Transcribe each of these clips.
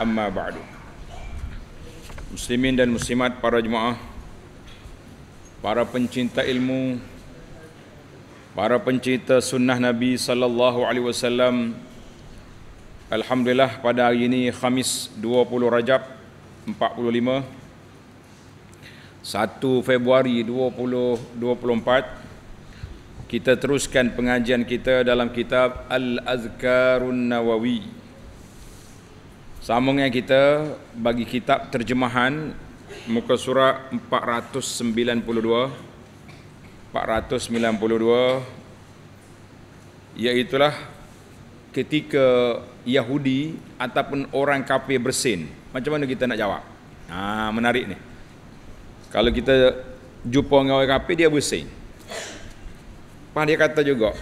amma ba'du muslimin dan muslimat para jemaah para pencinta ilmu para pencinta sunnah nabi sallallahu alaihi wasallam alhamdulillah pada hari ini khamis 20 rajab 45 1 februari 2024 kita teruskan pengajian kita dalam kitab Al-Azkarun Nawawi Sambungnya kita bagi kitab terjemahan muka surat 492 492 iaitulah ketika Yahudi ataupun orang kafir bersin macam mana kita nak jawab ha menarik ni kalau kita jumpa dengan orang kafir dia bersin Pak dia kata juga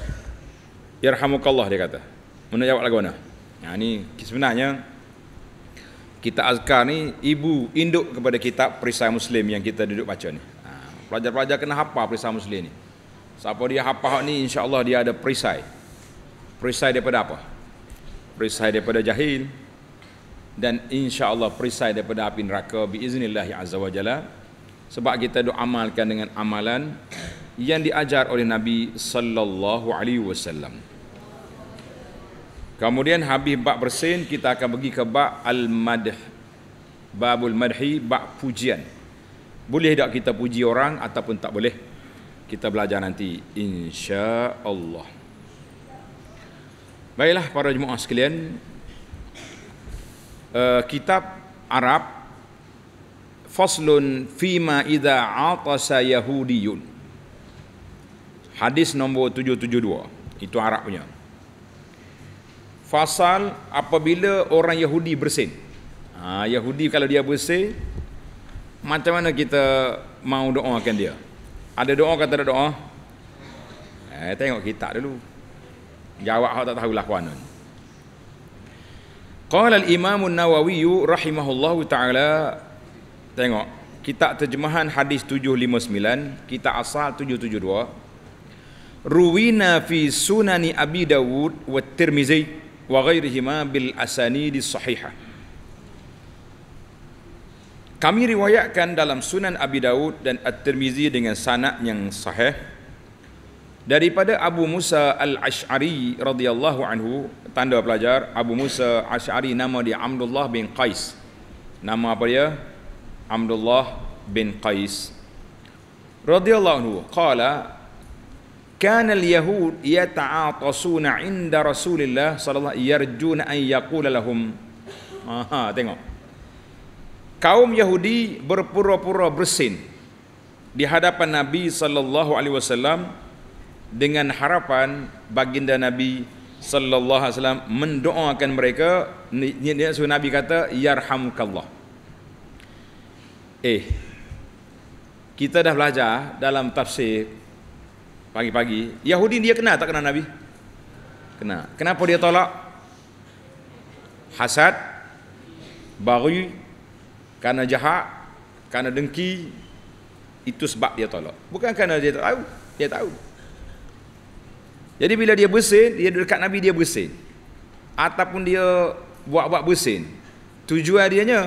Yarhamukallah dia kata Mana jawab lagu mana Ha ni sebenarnya kita azkar ni ibu induk kepada kitab perisai muslim yang kita duduk baca ni ha, pelajar-pelajar kena hafal perisai muslim ni siapa dia hafal ni insyaallah dia ada perisai perisai daripada apa perisai daripada jahil dan insyaallah perisai daripada api neraka biiznillah azza wajalla sebab kita duk amalkan dengan amalan yang diajar oleh nabi sallallahu alaihi wasallam Kemudian habis bab bersin kita akan pergi ke bab al-madh. Babul madhi bab pujian. Boleh tak kita puji orang ataupun tak boleh? Kita belajar nanti insya-Allah. Baiklah para jemaah sekalian. Uh, kitab Arab Faslun fima idza atasa yahudiyun. Hadis nombor 772. Itu Arab punya fasal apabila orang Yahudi bersin. Ha, Yahudi kalau dia bersin, macam mana kita mau doakan dia? Ada doa ke tak ada doa? Eh, tengok kita dulu. Jawab hak tak tahu lah kuanun. Qala al-Imam nawawi rahimahullahu taala tengok kita terjemahan hadis 759, kita asal 772. Ruwina fi sunani Abi Dawud wa Tirmizi wa ghairihima bil asanidis sahihah kami riwayatkan dalam Sunan Abi Daud dan At-Tirmizi dengan sanad yang sahih daripada Abu Musa Al-Ash'ari radhiyallahu anhu tanda pelajar Abu Musa Al-Ash'ari nama dia Abdullah bin Qais nama apa dia Abdullah bin Qais radhiyallahu anhu qala Kan al-yahud yata'atasuna 'inda Rasulillah sallallahu alaihi wasallam yarjuna an yaqula lahum. Ha tengok. Kaum Yahudi berpura-pura bersin di hadapan Nabi sallallahu alaihi wasallam dengan harapan baginda Nabi sallallahu alaihi wasallam mendoakan mereka Nabi kata yarhamukallah eh kita dah belajar dalam tafsir pagi-pagi Yahudi dia kenal tak kenal Nabi kenal kenapa dia tolak hasad bagi kerana jahat kerana dengki itu sebab dia tolak bukan kerana dia tahu dia tahu jadi bila dia bersin dia dekat Nabi dia bersin ataupun dia buat-buat bersin tujuan dia dianya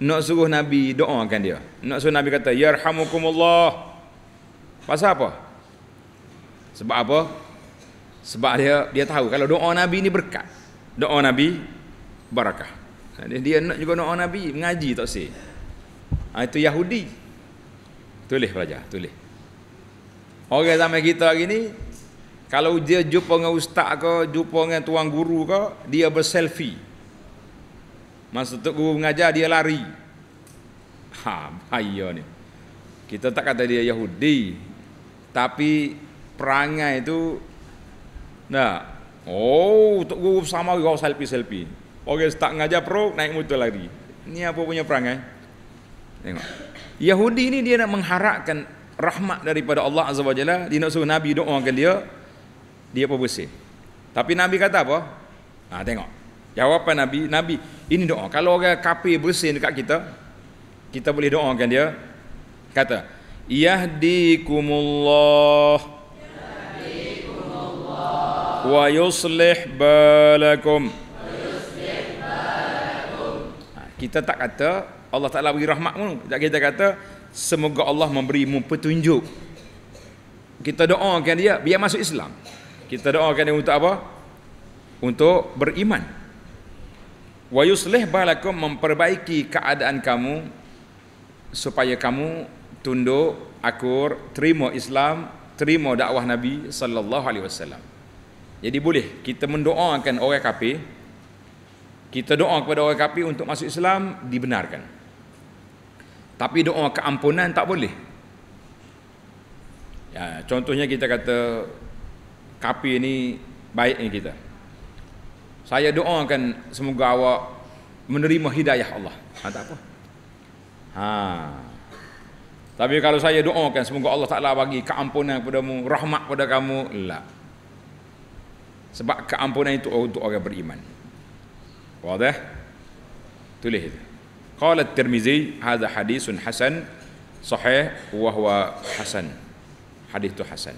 nak suruh Nabi doakan dia nak suruh Nabi kata Ya Yarhamukumullah pasal apa sebab apa? Sebab dia dia tahu kalau doa Nabi ni berkat. Doa Nabi barakah. Ha, dia, dia nak juga doa Nabi mengaji tak si. Ha, itu Yahudi. Tulis pelajar, tulis. Orang zaman kita hari ni kalau dia jumpa dengan ustaz ke, jumpa dengan tuan guru ke, dia berselfie. Masa tu guru mengajar dia lari. Ha, bahaya ni. Kita tak kata dia Yahudi, tapi perangai itu, Nah, oh, tok guru sama kau selfie-selfie. Orang okay, tak ngajar pro naik motor lari. Ni apa punya perangai? Tengok. Yahudi ni dia nak mengharapkan rahmat daripada Allah Azza Wajalla. Jalla, dia nak suruh Nabi doakan dia dia apa bersih. Tapi Nabi kata apa? Ha, tengok. Jawapan Nabi, Nabi ini doa. Kalau orang kafir bersih dekat kita, kita boleh doakan dia. Kata, "Yahdikumullah." wa yuslih balakum kita tak kata Allah Taala bagi rahmat pun kita kata semoga Allah memberimu petunjuk kita doakan dia biar masuk Islam kita doakan dia untuk apa untuk beriman wa yuslih balakum memperbaiki keadaan kamu supaya kamu tunduk akur terima Islam terima dakwah Nabi sallallahu alaihi wasallam jadi boleh kita mendoakan orang kafir kita doa kepada orang kafir untuk masuk Islam dibenarkan. Tapi doa keampunan tak boleh. Ya, contohnya kita kata kafir ni baik ni kita. Saya doakan semoga awak menerima hidayah Allah. Ha, tak apa. Ha. Tapi kalau saya doakan semoga Allah Taala bagi keampunan kepada kamu, rahmat kepada kamu, lah. Sebab keampunan itu untuk orang beriman. Wadah? Tulis itu. Qala Tirmizi, hadha hadisun hasan, sahih, wa huwa hasan. Hadis itu hasan.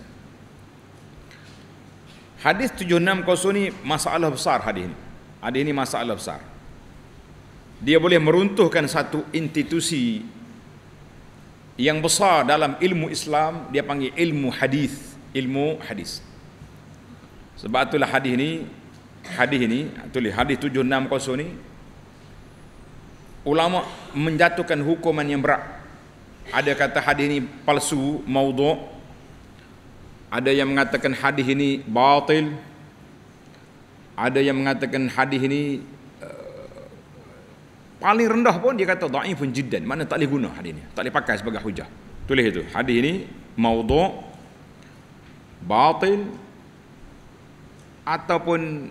Hadis 760 ni masalah besar hadis ini. Hadis ini masalah besar. Dia boleh meruntuhkan satu institusi yang besar dalam ilmu Islam, dia panggil ilmu hadis, ilmu hadis. Sebab itulah hadis ni hadis ni tulis hadis 760 ni ulama menjatuhkan hukuman yang berat. Ada kata hadis ni palsu, maudhu. Ada yang mengatakan hadis ini batil. Ada yang mengatakan hadis ini eh, paling rendah pun dia kata dhaifun jiddan mana tak boleh guna hadis ni tak boleh pakai sebagai hujah tulis itu hadis ini maudhu batil ataupun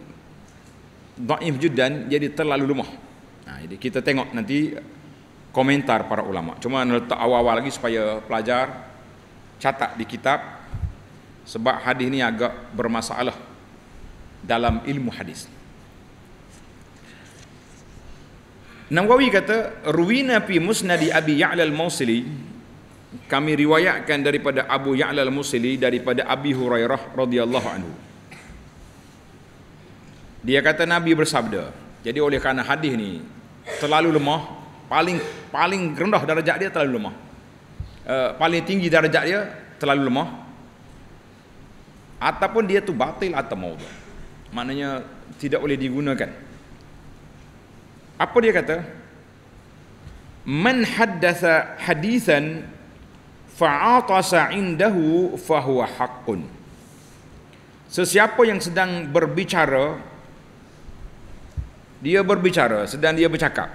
daif judan jadi terlalu lemah. Nah, jadi kita tengok nanti komentar para ulama. Cuma nak letak awal-awal lagi supaya pelajar catat di kitab sebab hadis ni agak bermasalah dalam ilmu hadis. Nawawi kata ruwina fi musnadi Abi Ya'la al-Mausili kami riwayatkan daripada Abu Ya'la al-Mausili daripada Abi Hurairah radhiyallahu anhu. Dia kata Nabi bersabda. Jadi oleh kerana hadis ni terlalu lemah, paling paling rendah darjat dia terlalu lemah. Uh, paling tinggi darjat dia terlalu lemah. Ataupun dia tu batil atau maudhu. Maknanya tidak boleh digunakan. Apa dia kata? Man haddatha hadisan fa'atasa indahu fahuwa haqqun. Sesiapa yang sedang berbicara dia berbicara sedang dia bercakap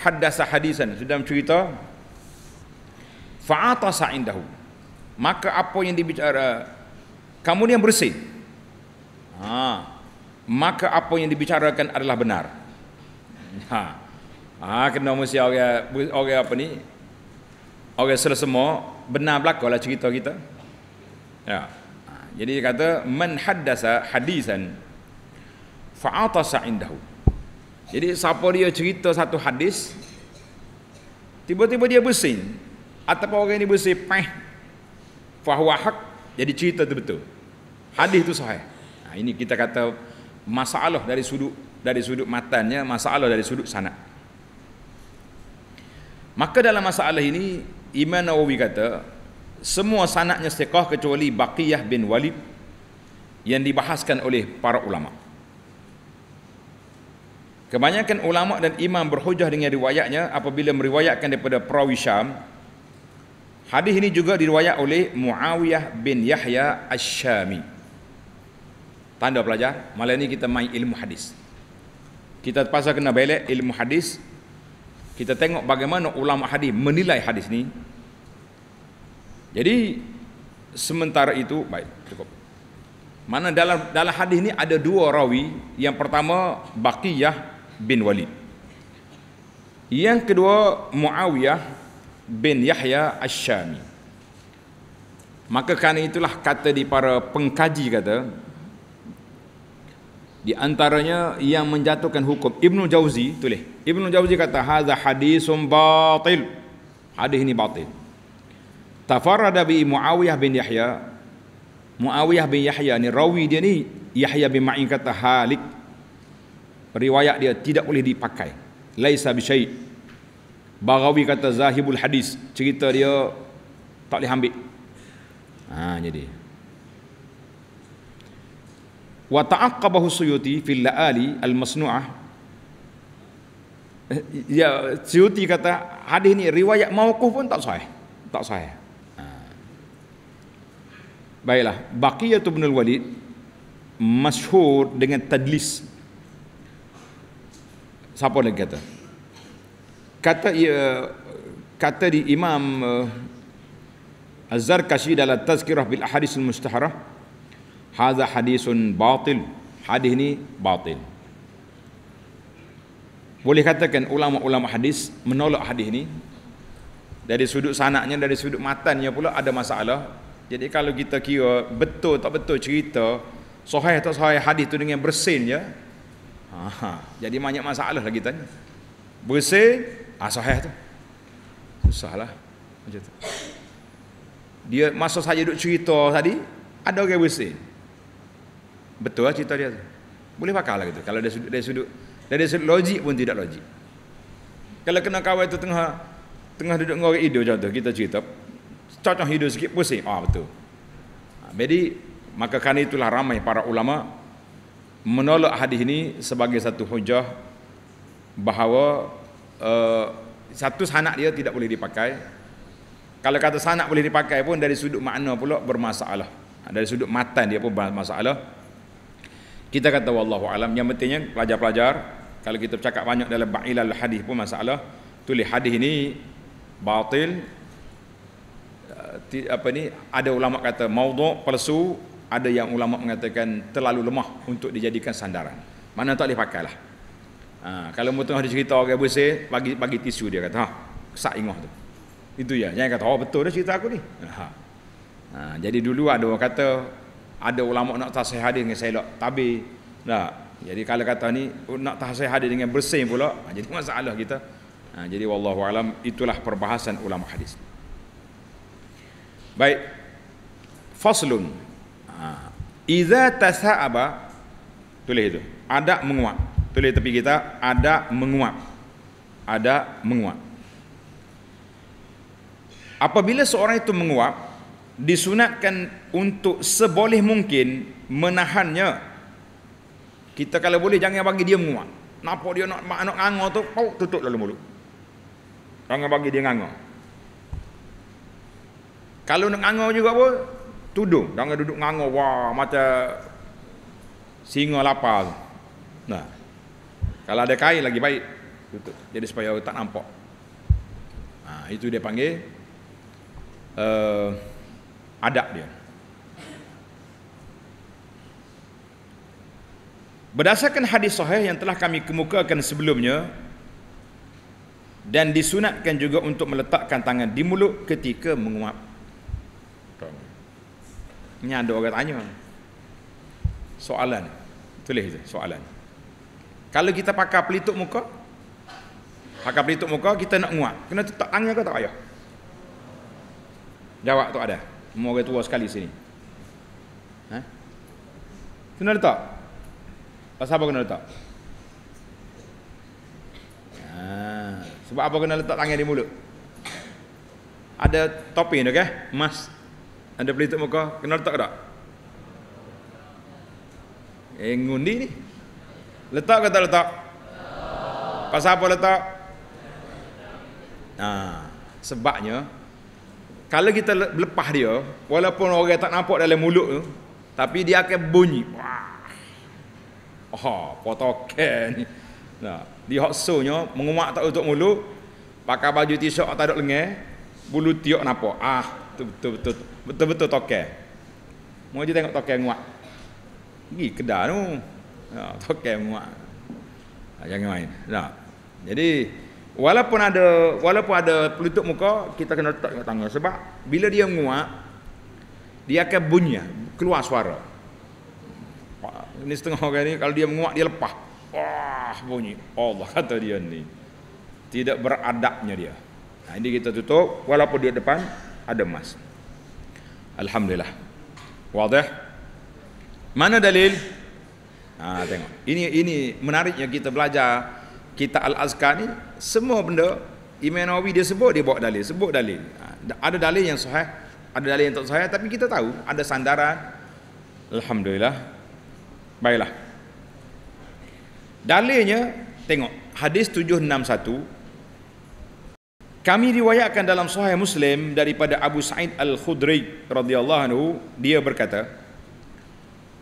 hadasa hadisan sedang cerita fa'atasa indahu maka apa yang dibicara kamu ni yang bersih ha maka apa yang dibicarakan adalah benar ha ha kena mesti orang orang apa ni orang selesa semua benar belakalah cerita kita ya ha, jadi dia kata man hadasa hadisan fa'atasa indahu jadi siapa dia cerita satu hadis Tiba-tiba dia bersin Atau orang ini bersin Peh Fahuwa hak Jadi cerita itu betul Hadis itu sahih nah, ha, Ini kita kata Masalah dari sudut Dari sudut matanya Masalah dari sudut sana. Maka dalam masalah ini Imam Nawawi kata Semua sanaknya sekah kecuali Baqiyah bin Walid Yang dibahaskan oleh para ulama' Kebanyakan ulama dan imam berhujah dengan riwayatnya apabila meriwayatkan daripada perawi Syam. Hadis ini juga diriwayat oleh Muawiyah bin Yahya Asy-Syami. Tanda pelajar, malam ini kita main ilmu hadis. Kita terpaksa kena belak ilmu hadis. Kita tengok bagaimana ulama hadis menilai hadis ini. Jadi sementara itu baik cukup. Mana dalam dalam hadis ini ada dua rawi. Yang pertama Baqiyah bin Walid. Yang kedua Muawiyah bin Yahya asy shami Maka kerana itulah kata di para pengkaji kata di antaranya yang menjatuhkan hukum Ibnu Jauzi tulis Ibnu Jauzi kata hadza hadisun batil hadis ini batil tafarrada bi Muawiyah bin Yahya Muawiyah bin Yahya ni rawi dia ni Yahya bin Ma'in kata halik riwayat dia tidak boleh dipakai laisa bisyai barawi kata zahibul hadis cerita dia tak boleh ambil ha jadi wa ta'aqqabahu suyuti fil laali al masnu'ah eh, ya suyuti kata hadis ni riwayat mauquf pun tak sahih tak sahih ha. baiklah baqiyatu ibn al walid masyhur dengan tadlis siapa lagi kata kata ia kata di imam uh, eh, az-zarkashi dalam tazkirah bil hadis al-mustahara hadha hadisun batil hadis ini batil boleh katakan ulama-ulama hadis menolak hadis ini dari sudut sanaknya dari sudut matanya pula ada masalah jadi kalau kita kira betul tak betul cerita sahih atau sahih hadis itu dengan bersin ya Aha. Jadi banyak masalah lagi tanya. Bersih, ah sahih tu. Susahlah. Macam tu. Dia masa saja duduk cerita tadi, ada orang bersih. Betul lah cerita dia tu. Boleh pakarlah gitu. Kalau dia sudut, dia sudut, dari sudut logik pun tidak logik. Kalau kena kawan itu tengah tengah duduk ngorek hidup contoh kita cerita cocok hidup sikit pusing. Ah oh, betul. Ah, jadi maka kerana itulah ramai para ulama menolak hadis ini sebagai satu hujah bahawa uh, satu sanak dia tidak boleh dipakai kalau kata sanak boleh dipakai pun dari sudut makna pula bermasalah ha, dari sudut matan dia pun bermasalah kita kata wallahu alam yang pentingnya pelajar-pelajar kalau kita bercakap banyak dalam ba'ilal hadis pun masalah tulis hadis ini batil eh, apa ni ada ulama kata maudhu palsu ada yang ulama mengatakan terlalu lemah untuk dijadikan sandaran. Mana tak boleh pakailah. Ha, kalau mu tengah cerita orang okay, bersih, bagi bagi tisu dia kata, ha, sak ingoh tu. Itu ya. Jangan kata, oh betul dah cerita aku ni. Ha. ha. jadi dulu ada orang kata ada ulama nak tasih hadis dengan selok tabi. Nah, jadi kalau kata ni nak tasih hadis dengan bersih pula, ha, jadi masalah kita. Ha, jadi wallahu alam itulah perbahasan ulama hadis. Baik. Faslun Ha. Iza apa? Tulis itu Ada menguap Tulis tepi kita Ada menguap Ada menguap Apabila seorang itu menguap Disunatkan untuk seboleh mungkin Menahannya Kita kalau boleh jangan bagi dia menguap Nampak dia nak anak nganga tu Pau tutup lalu mulut Jangan bagi dia nganga Kalau nak nganga juga pun tudung jangan duduk nganga wah macam singa lapar nah kalau ada kain lagi baik tutup jadi supaya tak nampak nah, itu dia panggil uh, eh, adab dia Berdasarkan hadis sahih yang telah kami kemukakan sebelumnya dan disunatkan juga untuk meletakkan tangan di mulut ketika menguap ini ada orang tanya. Soalan. Tulis itu, soalan. Kalau kita pakai pelituk muka, pakai pelituk muka, kita nak nguap. Kena tutup angin ke tak payah? Jawab tu ada. Mereka tua sekali sini. Ha? Kena letak? Pasal apa kena letak? Ha, sebab apa kena letak tangan di mulut? Ada topi ni kan? Okay? Mask. Anda boleh tengok muka, kena letak tak? Eh, ngundi ni. Letak ke tak letak? Pasal apa letak? Nah, ha, sebabnya, kalau kita lepas dia, walaupun orang tak nampak dalam mulut tu, tapi dia akan bunyi. Wah. Oh, potokan ni. Nah, di hoksonya, menguak tak untuk mulut, pakai baju t-shirt tak ada lengah, bulu tiok nampak. Ah, betul betul betul betul tokek. Mau je tengok tokek muak. Pergi kedai tu. Ha, tokek muak. Ha, jangan main. Tak. Jadi walaupun ada walaupun ada pelutup muka, kita kena letak dekat tangga sebab bila dia muak dia akan bunyi keluar suara. Ini setengah orang ni kalau dia menguak dia lepas. Wah bunyi. Allah kata dia ni. Tidak beradabnya dia. Nah, ini kita tutup walaupun dia depan ada emas. Alhamdulillah. Wadah. Mana dalil? Ha, tengok. Ini ini menariknya kita belajar kita Al-Azkar ni semua benda Imam Nawawi dia sebut dia bawa dalil, sebut dalil. Ha, ada dalil yang sahih, ada dalil yang tak sahih tapi kita tahu ada sandaran. Alhamdulillah. Baiklah. Dalilnya tengok hadis 761 kami riwayatkan dalam Sahih Muslim daripada Abu Sa'id Al Khudri radhiyallahu anhu dia berkata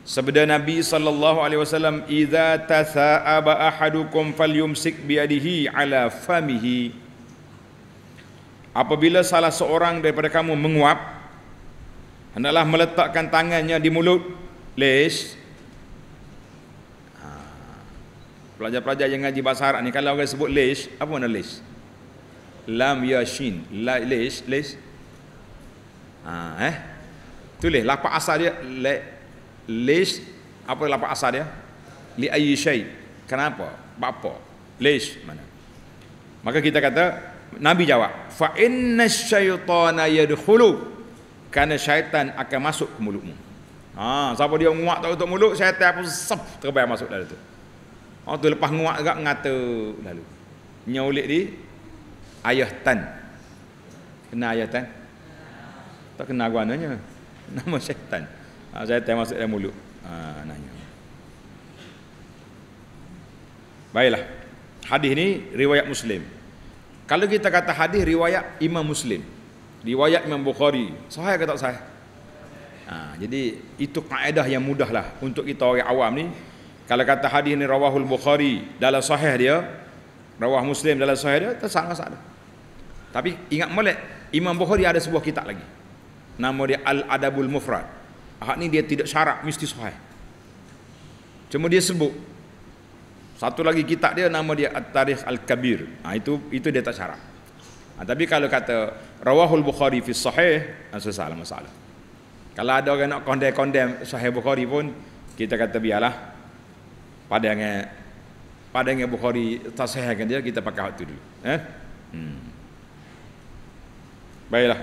Sabda Nabi sallallahu alaihi wasallam idza tasaaba ahadukum falyumsik bi yadihi ala famihi Apabila salah seorang daripada kamu menguap hendaklah meletakkan tangannya di mulut leis ha. pelajar-pelajar yang ngaji bahasa Arab ni kalau orang sebut leis apa makna leis lam yashin la lish lish ha, eh tulis lapak asal dia le lish apa lapak asal dia li ayi syai kenapa apa lish mana maka kita kata nabi jawab fa inna syaitana yadkhulu kerana syaitan akan masuk ke mulutmu ha siapa dia nguak tak untuk mulut syaitan pun sep terbang masuk dalam tu Oh tu lepas nguak juga ngata lalu. Nyolik di ayah tan kena ayah tan tak kena guananya nama syaitan ha, ah, syaitan masuk dalam mulut ha, ah, nanya baiklah hadis ni riwayat muslim kalau kita kata hadis riwayat imam muslim riwayat imam bukhari sahih ke tak sahih ha, jadi itu kaedah yang mudahlah untuk kita orang awam ni kalau kata hadis ni rawahul bukhari dalam sahih dia rawah muslim dalam sahih dia tersangka sangat tapi ingat molek, Imam Bukhari ada sebuah kitab lagi. Nama dia Al-Adabul Mufrad. Ahad ni dia tidak syarak, mesti sahih. Cuma dia sebut satu lagi kitab dia nama dia At-Tarikh Al-Kabir. Ha, itu itu dia tak syarak. Ha, tapi kalau kata Rawahul Bukhari fi sahih, asal ah, lah masalah. Kalau ada orang nak condemn-condemn Sahih Bukhari pun kita kata biarlah. Padangnya padangnya Bukhari tak sahihkan dia kita pakai waktu dulu. Eh? Hmm. Baiklah.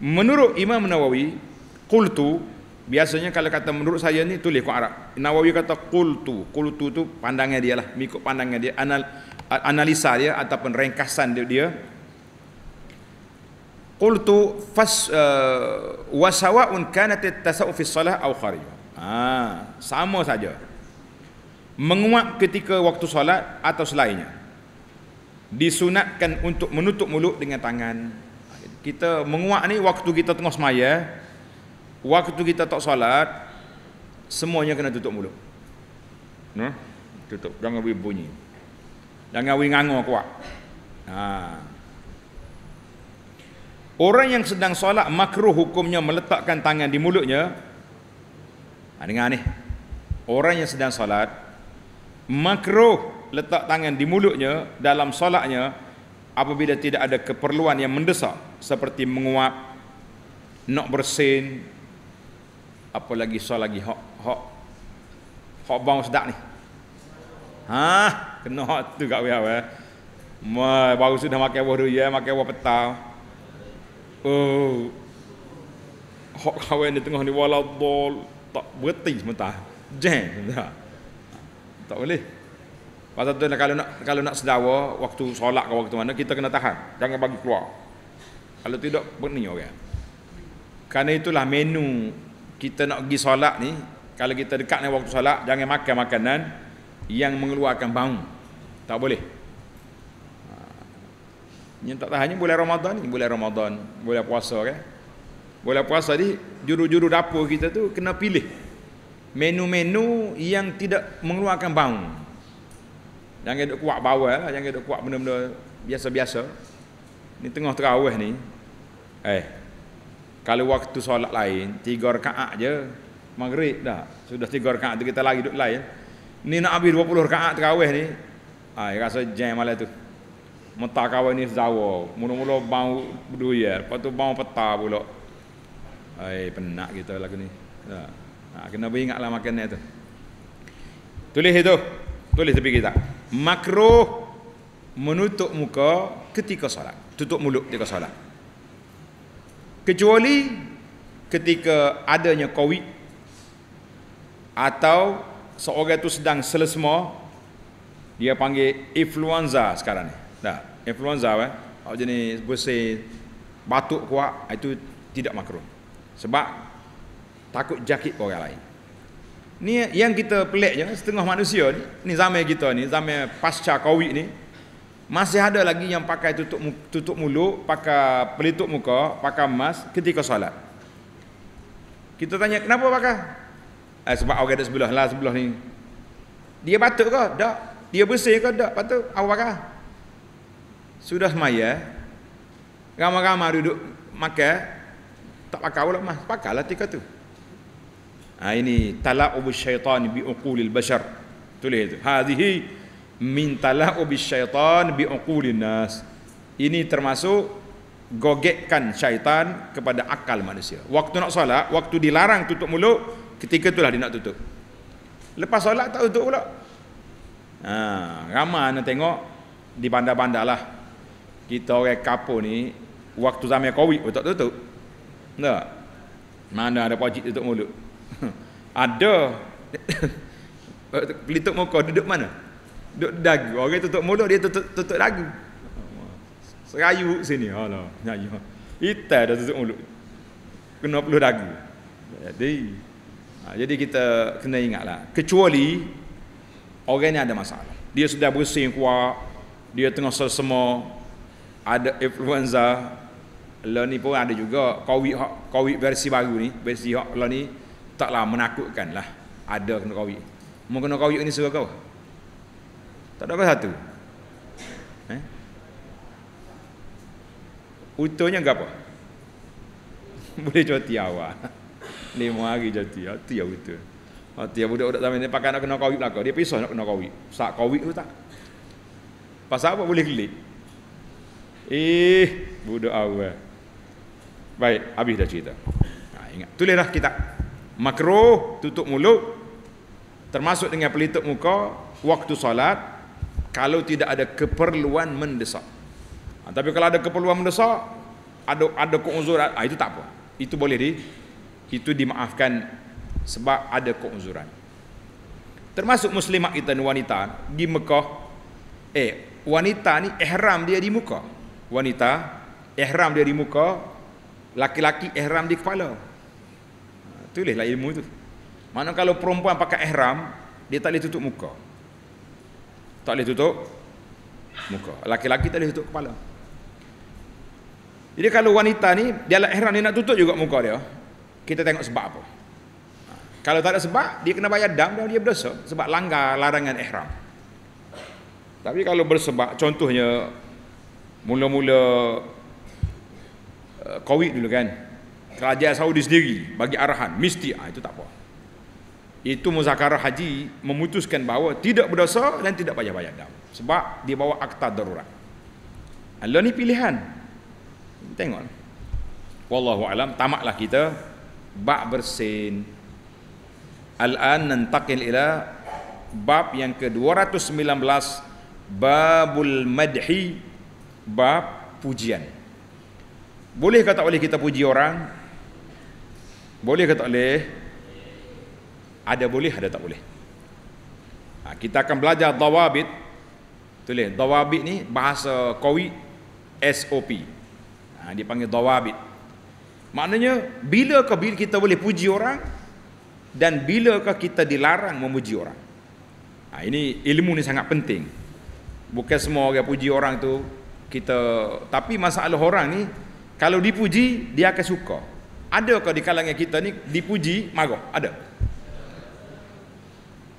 Menurut Imam Nawawi, qultu biasanya kalau kata menurut saya ni tulis kau Arab. Nawawi kata qultu. Qultu tu pandangan dia lah, mengikut pandangan dia, anal, analisa dia ataupun ringkasan dia. dia. Qultu fas uh, eh, wasawa'un kanat at-tasawuf fi shalah aw kharij. Ha, sama saja. Menguap ketika waktu solat atau selainnya disunatkan untuk menutup mulut dengan tangan kita menguak ni waktu kita tengah semaya waktu kita tak solat semuanya kena tutup mulut no? tutup jangan bagi bunyi jangan bagi ngangur kuat ha. orang yang sedang solat makruh hukumnya meletakkan tangan di mulutnya ha, dengar ni orang yang sedang solat makruh letak tangan di mulutnya dalam solatnya apabila tidak ada keperluan yang mendesak seperti menguap nak bersin apalagi solat lagi hok hok hok bau sedap ni ha kena hok tu kat wea eh Mai bau sudah makan buah duri eh ya, makan buah petal oh hok kawan ni tengah ni walau tak berhenti sementara jeng tak boleh Masa tu kalau nak kalau nak sedawa waktu solat ke waktu mana kita kena tahan, jangan bagi keluar. Kalau tidak begini orang. Karena itulah menu kita nak pergi solat ni, kalau kita dekat ni waktu solat jangan makan makanan yang mengeluarkan bau. Tak boleh. Ha. Yang tak tahannya bulan Ramadan ni, bulan Ramadan, bulan puasa kan. Bulan puasa ni juru-juru dapur kita tu kena pilih menu-menu yang tidak mengeluarkan bau. Jangan duk kuat bawal lah, jangan duk kuat benda-benda biasa-biasa. Ni tengah terawih ni. Eh. Kalau waktu solat lain, tiga rakaat je. Maghrib dah. Sudah tiga rakaat tu kita lagi duduk lain. Ni nak habis 20 rakaat terawih ni. Ai ah, rasa jam malam tu. Mata kawan ni zawa. Mula-mula bau berduya. Lepas tu bau peta pula. Ai eh, penak kita lagu ni. Ha. ha, kena beringatlah makan ni tu. Tulis itu. Tulis tepi kita makruh menutup muka ketika solat tutup mulut ketika solat kecuali ketika adanya covid atau seorang itu sedang selesma dia panggil influenza sekarang ni dah influenza eh atau jenis bersih batuk kuat itu tidak makruh sebab takut jangkit orang lain Ni yang kita pelik setengah manusia ni, ni zaman kita ni, zaman pasca Covid ni masih ada lagi yang pakai tutup tutup mulut, pakai pelitup muka, pakai mask ketika solat. Kita tanya kenapa pakai? Eh, sebab orang dekat sebelah lah sebelah ni. Dia patut ke? Tak. Dia bersih ke? Tak. Patut. Aku pakai. Sudah semaya. Ramai-ramai duduk makan. Tak pakai pula pakai Pakailah tiga tu. Ha, ini talaub syaitan bi uqulil bashar. Tulis itu. Hadihi min talaub syaitan bi uqulin nas. Ini termasuk gogekkan syaitan kepada akal manusia. Waktu nak solat, waktu dilarang tutup mulut, ketika itulah dia nak tutup. Lepas solat tak tutup pula. Ha, ramai anda tengok di bandar-bandar lah. Kita orang kapur ni, waktu zaman Covid pun tak tutup. Tak? Mana ada pakcik tutup mulut? ada pelituk muka duduk mana? Duduk dagu. Orang tutup mulut dia tutup tutup dagu. Serayu sini. Alah, nyanyi. Ita dah tutup mulut. Kena perlu dagu. Jadi ha, jadi kita kena ingatlah. Kecuali orang ni ada masalah. Dia sudah bersin kuat. Dia tengah sesama ada influenza. Lah ni pun ada juga COVID COVID versi baru ni, versi hak lah ni taklah menakutkan lah ada kena kawik mau kena kawik ni suruh kau tak ada kau satu eh? utuhnya ke apa boleh cuti awal lima hari cuti hati yang utuh hati yang budak-budak zaman ni pakai nak kena kawik lah kau dia pisau nak kena kawik sak kawik tu tak pasal apa boleh kelip eh budak awal baik habis dah cerita ha, ingat tulislah kitab makruh tutup mulut termasuk dengan pelitup muka waktu solat kalau tidak ada keperluan mendesak ha, tapi kalau ada keperluan mendesak ada ada keuzuran ha, itu tak apa itu boleh di itu dimaafkan sebab ada keuzuran termasuk muslimah kita ni wanita di Mekah eh wanita ni ihram dia di muka wanita ihram dia di muka laki-laki ihram di kepala Tulislah ilmu itu. Mana kalau perempuan pakai ihram, dia tak boleh tutup muka. Tak boleh tutup muka. Laki-laki tak boleh tutup kepala. Jadi kalau wanita ni dia ala ihram dia nak tutup juga muka dia. Kita tengok sebab apa. Kalau tak ada sebab dia kena bayar dam dan dia berdosa sebab langgar larangan ihram. Tapi kalau bersebab contohnya mula-mula uh, eh, Covid dulu kan kerajaan Saudi sendiri bagi arahan mesti ah itu tak apa itu muzakarah haji memutuskan bahawa tidak berdosa dan tidak payah bayar dam sebab dia bawa akta darurat Allah ah, ni pilihan tengok wallahu alam tamaklah kita bab bersin al-an nantaqil ila bab yang ke-219 babul madhi bab pujian boleh kata oleh kita puji orang boleh ke tak boleh? Ada boleh, ada tak boleh. Ha, kita akan belajar dawabit. Tulis, dawabit ni bahasa Kowit SOP. Ha, dia panggil dawabit. Maknanya, bilakah bila kita boleh puji orang dan bila ke kita dilarang memuji orang. Ha, ini ilmu ni sangat penting. Bukan semua orang puji orang tu kita tapi masalah orang ni kalau dipuji dia akan suka ada adakah di kalangan kita ni dipuji marah ada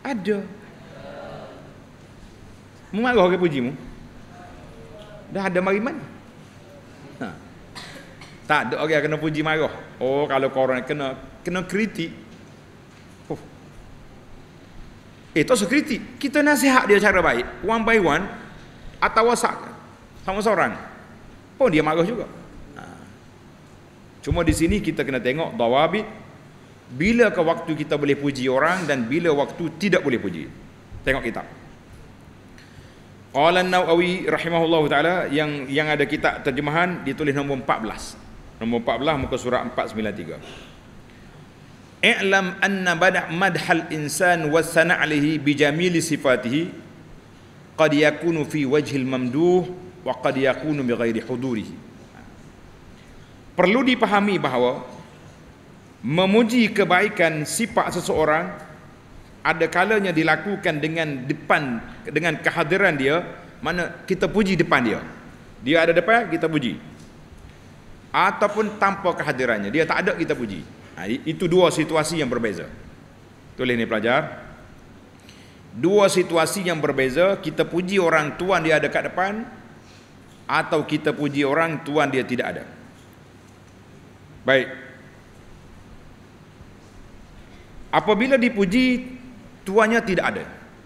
ada mu marah ke puji mu? dah ada mariman ha. tak ada orang kena puji marah oh kalau korang kena kena kritik oh. eh tak usah kritik kita nasihat dia cara baik one by one atau wasak sama seorang pun dia marah juga Cuma di sini kita kena tengok dawabit bila ke waktu kita boleh puji orang dan bila waktu tidak boleh puji. Tengok kita. Qala An-Nawawi rahimahullah taala yang yang ada kitab terjemahan ditulis nombor 14. Nombor 14 muka surat 493. I'lam anna bada madhal insan wa sana'alihi bi jamili sifatihi qad yakunu fi wajhil mamduh wa qad yakunu bi ghairi hudurihi. Perlu dipahami bahawa memuji kebaikan sifat seseorang ada kalanya dilakukan dengan depan dengan kehadiran dia mana kita puji depan dia dia ada depan kita puji ataupun tanpa kehadirannya dia tak ada kita puji ha, itu dua situasi yang berbeza tulis ni pelajar dua situasi yang berbeza kita puji orang tuan dia ada kat depan atau kita puji orang tuan dia tidak ada Baik. Apabila dipuji tuannya tidak ada.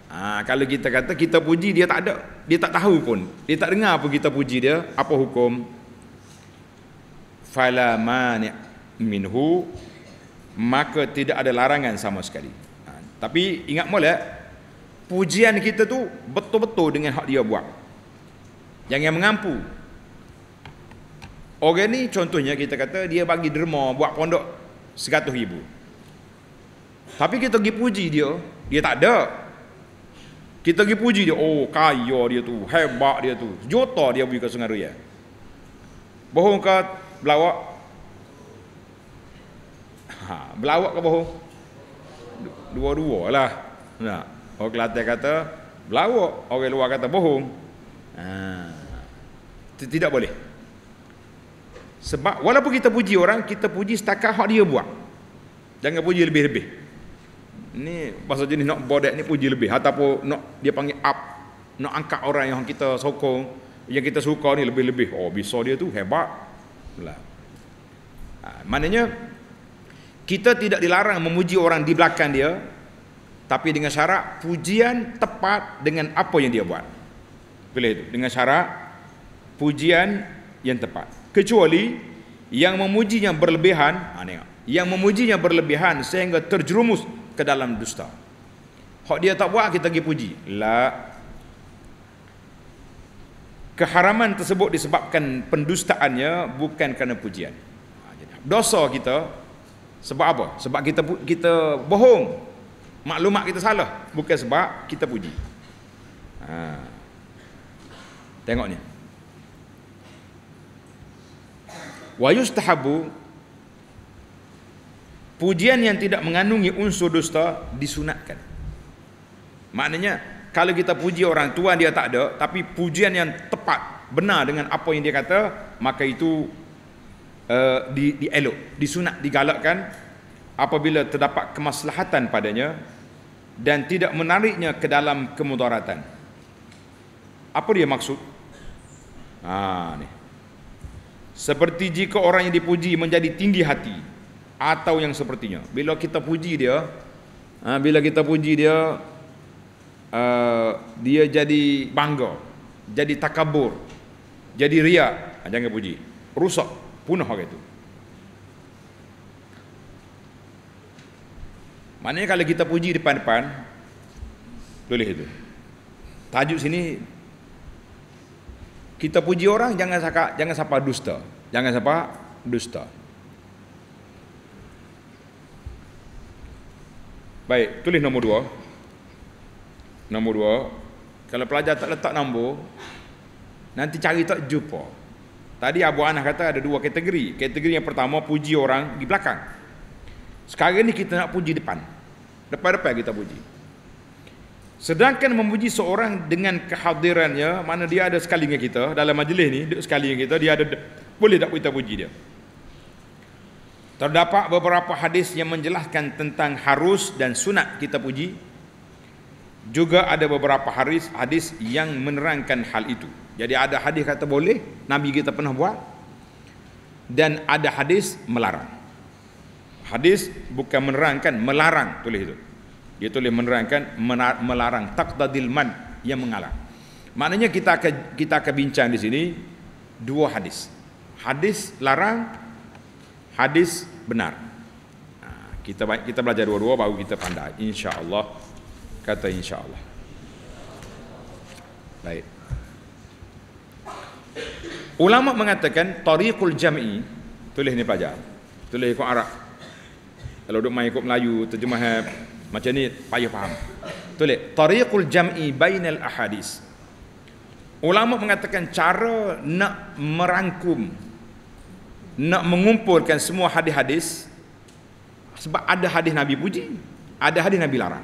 Ha, kalau kita kata kita puji dia tak ada, dia tak tahu pun, dia tak dengar apa kita puji dia, apa hukum? Fala mani' minhu maka tidak ada larangan sama sekali. Ha, tapi ingat molek pujian kita tu betul-betul dengan hak dia buat. Jangan mengampu, Orang ni contohnya kita kata dia bagi derma buat pondok 100 ribu. Tapi kita pergi puji dia, dia tak ada. Kita pergi puji dia, oh kaya dia tu, hebat dia tu. Juta dia pergi ke Sungai Ruya. Bohong ke belawak? Ha, belawak ke bohong? Dua-dua lah. Nah, ha, orang Kelantan kata, belawak. Orang luar kata bohong. Ha, tidak boleh. Sebab walaupun kita puji orang, kita puji setakat hak dia buat. Jangan puji lebih-lebih. Ini bahasa jenis nak bodek ni puji lebih ataupun nak dia panggil up, nak angkat orang yang kita sokong, yang kita suka ni lebih-lebih. Oh, bisa dia tu hebat. Lah. Ha, maknanya kita tidak dilarang memuji orang di belakang dia tapi dengan syarat pujian tepat dengan apa yang dia buat. Pilih itu dengan syarat pujian yang tepat kecuali yang memujinya berlebihan ha, yang memujinya berlebihan sehingga terjerumus ke dalam dusta hak dia tak buat kita pergi puji la keharaman tersebut disebabkan pendustaannya bukan kerana pujian ha, dosa kita sebab apa sebab kita kita bohong maklumat kita salah bukan sebab kita puji ha. tengok ni wa yustahabu pujian yang tidak mengandungi unsur dusta disunatkan maknanya kalau kita puji orang tua dia tak ada tapi pujian yang tepat benar dengan apa yang dia kata maka itu uh, di di elok disunat digalakkan apabila terdapat kemaslahatan padanya dan tidak menariknya ke dalam kemudaratan apa dia maksud ha ni seperti jika orang yang dipuji menjadi tinggi hati atau yang sepertinya. Bila kita puji dia, ha, bila kita puji dia, uh, dia jadi bangga, jadi takabur, jadi riak. Ha, jangan puji. Rusak, punah orang itu. Maknanya kalau kita puji depan-depan, tulis itu. Tajuk sini kita puji orang jangan sakak jangan sapa dusta jangan sapa dusta baik tulis nombor dua nombor dua kalau pelajar tak letak nombor nanti cari tak jumpa tadi Abu Anah kata ada dua kategori kategori yang pertama puji orang di belakang sekarang ni kita nak puji depan depan-depan kita puji Sedangkan memuji seorang dengan kehadirannya, mana dia ada sekali dengan kita dalam majlis ni, duduk sekali dengan kita, dia ada boleh tak kita puji dia? Terdapat beberapa hadis yang menjelaskan tentang harus dan sunat kita puji. Juga ada beberapa hadis hadis yang menerangkan hal itu. Jadi ada hadis kata boleh, Nabi kita pernah buat. Dan ada hadis melarang. Hadis bukan menerangkan, melarang tulis itu dia boleh menerangkan melarang taqdadil man yang mengalah maknanya kita akan kita akan bincang di sini dua hadis hadis larang hadis benar ha, kita kita belajar dua-dua baru kita pandai Insya Allah kata Insya Allah. baik ulama mengatakan tariqul jam'i tulis ni pelajar tulis ikut arab kalau duk main ikut melayu terjemahan macam ni payah faham. Tulis tariqul jam'i bainal ahadis. Ulama mengatakan cara nak merangkum nak mengumpulkan semua hadis-hadis sebab ada hadis Nabi puji, ada hadis Nabi larang.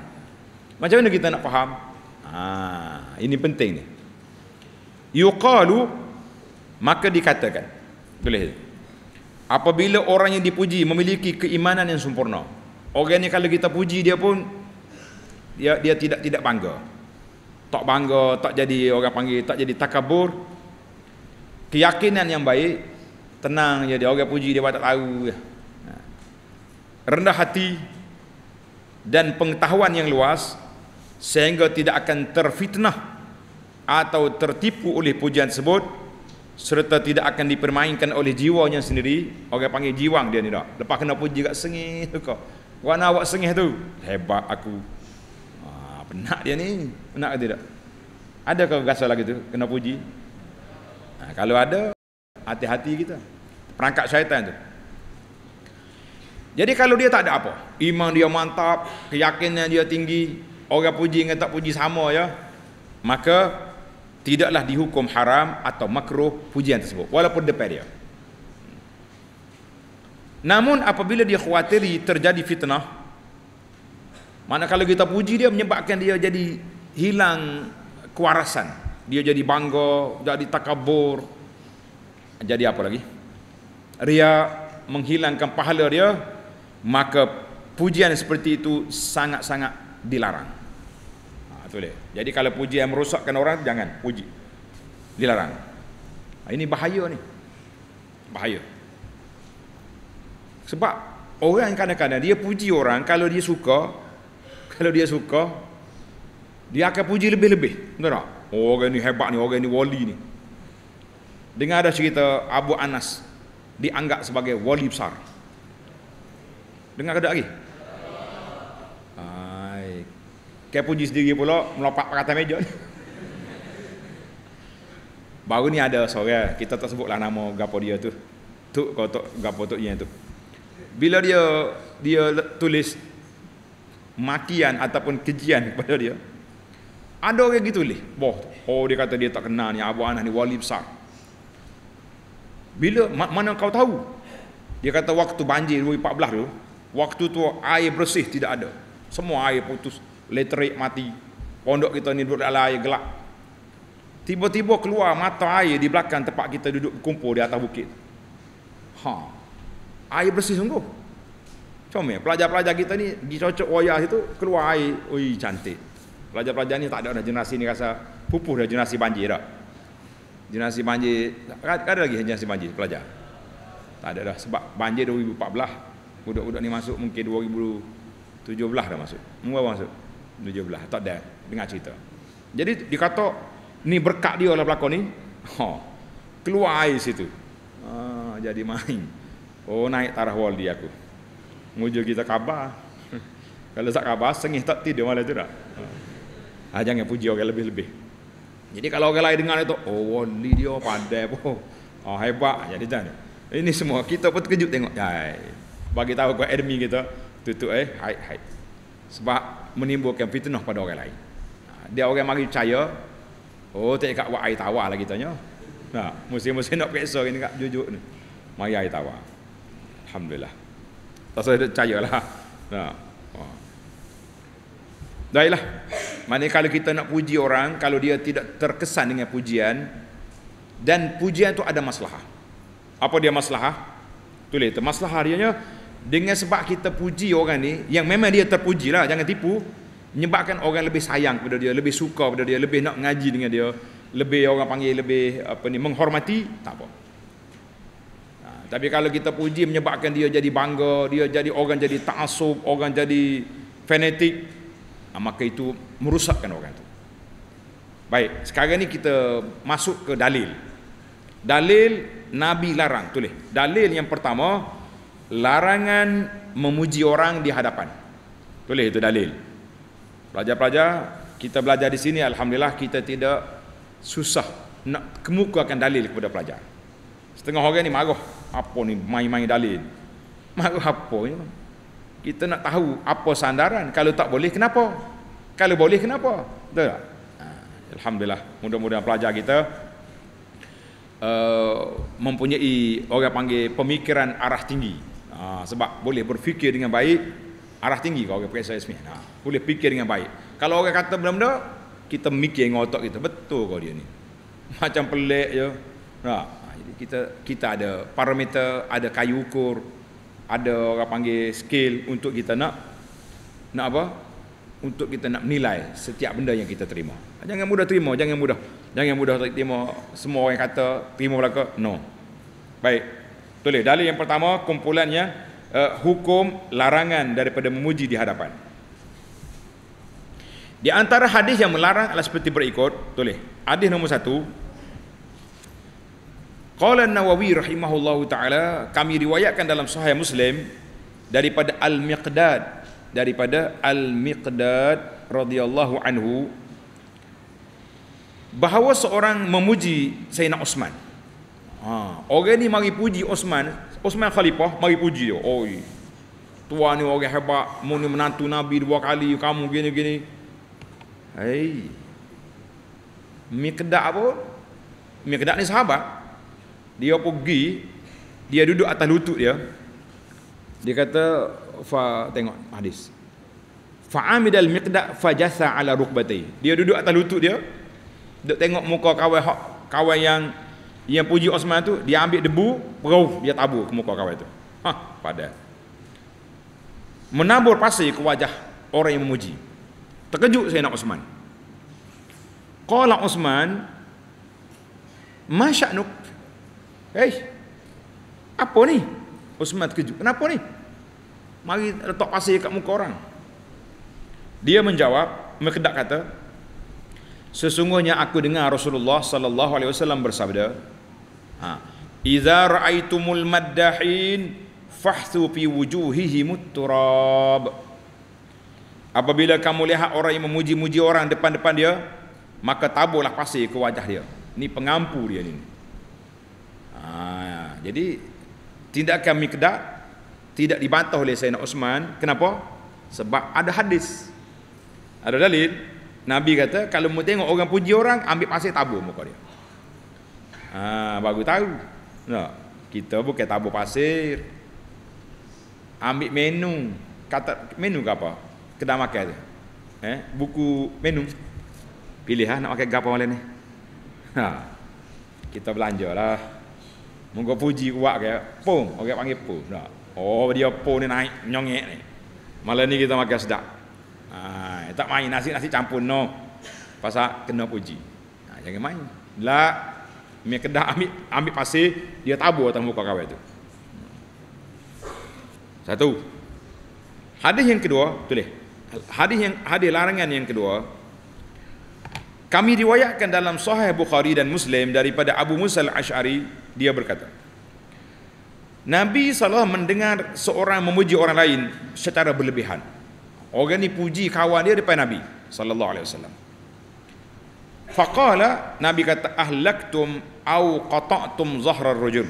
Macam mana kita nak faham? Ha, ini penting ni. Yuqalu maka dikatakan. Tulis. Apabila orang yang dipuji memiliki keimanan yang sempurna, Orang ni kalau kita puji dia pun dia dia tidak tidak bangga. Tak bangga, tak jadi orang panggil tak jadi takabur. Keyakinan yang baik tenang dia dia orang puji dia buat tak tahu dia. Ha. Rendah hati dan pengetahuan yang luas sehingga tidak akan terfitnah atau tertipu oleh pujian tersebut serta tidak akan dipermainkan oleh jiwanya sendiri orang panggil jiwang dia ni dak lepas kena puji kat sengit kok warna awak sengih tu hebat aku ah, penat dia ni penat ke tidak ada ke rasa lagi tu kena puji ah, kalau ada hati-hati kita perangkat syaitan tu jadi kalau dia tak ada apa iman dia mantap keyakinan dia tinggi orang puji dengan tak puji sama ya maka tidaklah dihukum haram atau makruh pujian tersebut walaupun depan dia Namun apabila dia khawatiri terjadi fitnah Mana kalau kita puji dia menyebabkan dia jadi hilang kewarasan Dia jadi bangga, jadi takabur Jadi apa lagi? Ria menghilangkan pahala dia Maka pujian seperti itu sangat-sangat dilarang ha, Jadi kalau pujian merosakkan orang, jangan puji Dilarang ha, Ini bahaya ni Bahaya sebab orang kadang-kadang dia puji orang kalau dia suka, kalau dia suka dia akan puji lebih-lebih, betul tak? Oh, orang ni hebat ni, orang ni wali ni. Dengar ada cerita Abu Anas dianggap sebagai wali besar. Dengar ke tak lagi? Hai. Kau puji sendiri pula melompat ke atas meja ni. Baru ni ada seorang, kita tak sebutlah nama gapo dia tu. Tu kau tok gapo tok yang tu. Gapo, tu, gapo, tu bila dia dia tulis makian ataupun kejian kepada dia ada orang pergi tulis boh oh dia kata dia tak kenal ni abu anah ni wali besar bila ma- mana kau tahu dia kata waktu banjir 2014 tu waktu tu air bersih tidak ada semua air putus elektrik mati pondok kita ni duduk dalam air gelap tiba-tiba keluar mata air di belakang tempat kita duduk berkumpul di atas bukit ha air bersih sungguh. Come pelajar-pelajar kita ni dicocok wayah itu keluar air, ui cantik. Pelajar-pelajar ni tak ada dah generasi ni rasa pupuh dah generasi banjir dah. Generasi banjir, tak ada lagi generasi banjir pelajar. Tak ada dah sebab banjir 2014, budak-budak ni masuk mungkin 2017 dah masuk. Mula masuk 17, tak ada dengar cerita. Jadi dikata ni berkat dia oleh pelakon ni. Ha. Keluar air situ. Ha, jadi main. Oh naik tarah wali aku. Mujur kita khabar. Kalau tak khabar, sengih tak tidur malah tu dah. Ha, jangan puji orang lebih-lebih. Jadi kalau orang lain dengar itu, oh wali dia pandai Oh hebat. Jadi tak Ini semua kita pun terkejut tengok. Hai. Bagi tahu ke admi kita, tutup eh, hai hai. Sebab menimbulkan fitnah pada orang lain. Ah, dia orang mari percaya, oh tak cakap buat air tawar lagi tanya. Nah, musim-musim nak periksa ni, jujur ni. Mari air tawar. Alhamdulillah Pasal dia percaya lah nah. Ha. Ha. Baiklah Maknanya kalau kita nak puji orang Kalau dia tidak terkesan dengan pujian Dan pujian itu ada masalah Apa dia masalah? Tulis itu Masalah harianya Dengan sebab kita puji orang ni Yang memang dia terpuji lah Jangan tipu Menyebabkan orang lebih sayang kepada dia Lebih suka kepada dia Lebih nak ngaji dengan dia Lebih orang panggil Lebih apa ni Menghormati Tak apa tapi kalau kita puji menyebabkan dia jadi bangga, dia jadi orang jadi ta'asub, orang jadi fanatik, ha, maka itu merusakkan orang itu. Baik, sekarang ni kita masuk ke dalil. Dalil Nabi larang, tulis. Dalil yang pertama, larangan memuji orang di hadapan. Tulis itu dalil. Pelajar-pelajar, kita belajar di sini, Alhamdulillah kita tidak susah nak kemukakan dalil kepada pelajar. Setengah orang ni marah. Apa ni main-main dalil? Marah apa ni? Ya? Kita nak tahu apa sandaran. Kalau tak boleh, kenapa? Kalau boleh, kenapa? Betul tak? Ha, Alhamdulillah. Mudah-mudahan pelajar kita uh, mempunyai orang panggil pemikiran arah tinggi. Uh, sebab boleh berfikir dengan baik, arah tinggi kalau orang periksa ismi. Nah, ha, boleh fikir dengan baik. Kalau orang kata benda-benda, kita mikir dengan otak kita. Betul kau dia ni. Macam pelik je. Nah, jadi kita kita ada parameter, ada kayu ukur, ada orang panggil scale untuk kita nak nak apa? Untuk kita nak nilai setiap benda yang kita terima. Jangan mudah terima, jangan mudah. Jangan mudah terima semua orang kata terima belaka. No. Baik. Tulis dalil yang pertama kumpulannya uh, hukum larangan daripada memuji di hadapan. Di antara hadis yang melarang adalah seperti berikut, tulis. Hadis nombor satu Qala Nawawi rahimahullahu taala kami riwayatkan dalam sahih Muslim daripada Al Miqdad daripada Al Miqdad radhiyallahu anhu bahawa seorang memuji Sayyidina Osman. Ha, orang ni mari puji Osman, Osman khalifah mari puji dia. Oi. Tua ni orang hebat, munu menantu Nabi dua kali kamu gini-gini. Hey, Miqdad apa? Miqdad ni sahabat dia pergi dia duduk atas lutut dia dia kata fa tengok hadis fa'amid al-miqda fajasa ala rukbatai dia duduk atas lutut dia duduk tengok muka kawan hak kawan yang yang puji Osman tu dia ambil debu perau dia tabur ke muka kawan tu ha pada menabur pasir ke wajah orang yang memuji terkejut saya nak Osman qala Osman masya'nuk Hei. Apa ni? Osman terkejut. Kenapa ni? Mari letak pasir kat muka orang. Dia menjawab, Mekedak kata, Sesungguhnya aku dengar Rasulullah sallallahu alaihi wasallam bersabda, ha, "Idza ra'aitumul maddahin fahthu fi wujuhihi muttarab." Apabila kamu lihat orang yang memuji-muji orang depan-depan dia, maka tabulah pasir ke wajah dia. Ini pengampu dia ni jadi tidak kami mikdad tidak dibantah oleh Sayyidina Osman kenapa? sebab ada hadis ada dalil Nabi kata kalau mu tengok orang puji orang ambil pasir tabur muka dia ha, baru tahu tak? kita bukan tabur pasir ambil menu kata menu ke apa? kedai makan dia eh? buku menu pilihan lah nak pakai gapa malam ni ha. kita belanjalah. Muka puji kuat ke, pum, orang okay, panggil pum. Tak? Oh, dia pum ni naik, nyongek ni. Malam ni kita makan sedap. Ha, tak main, nasi-nasi campur, no. Pasal kena puji. Ha, jangan main. Lah, Bila, dia kena ambil, ambil pasir, dia tabu atas muka kawai itu. Satu. Hadis yang kedua, tulis. Hadis yang hadis larangan yang kedua, kami riwayatkan dalam Sahih Bukhari dan Muslim daripada Abu Musa Al-Ash'ari dia berkata, Nabi SAW mendengar seorang memuji orang lain secara berlebihan. Orang ini puji kawan dia depan Nabi saw. alaihi Faqala Nabi kata ahlaktum au qata'tum zahra rajul.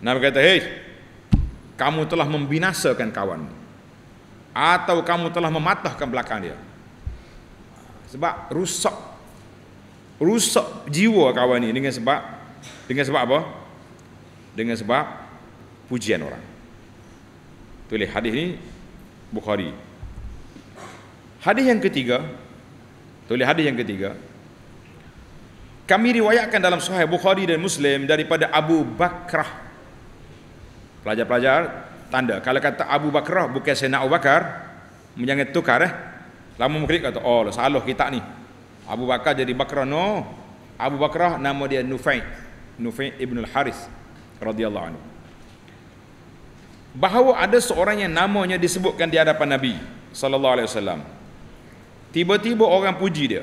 Nabi kata, "Hei, kamu telah membinasakan kawan atau kamu telah mematahkan belakang dia." Sebab rusak rusak jiwa kawan ini. dengan sebab dengan sebab apa? Dengan sebab pujian orang. Tulis hadis ni Bukhari. Hadis yang ketiga, tulis hadis yang ketiga. Kami riwayatkan dalam Sahih Bukhari dan Muslim daripada Abu Bakrah. Pelajar-pelajar tanda kalau kata Abu Bakrah bukan Sayyidina Abu Bakar menjangan tukar eh. Lama mengklik kata oh salah kita ni. Abu Bakar jadi Bakrah no. Abu Bakrah nama dia Nufail. Nufay' ibn al-Haris radhiyallahu anhu bahawa ada seorang yang namanya disebutkan di hadapan Nabi sallallahu alaihi wasallam tiba-tiba orang puji dia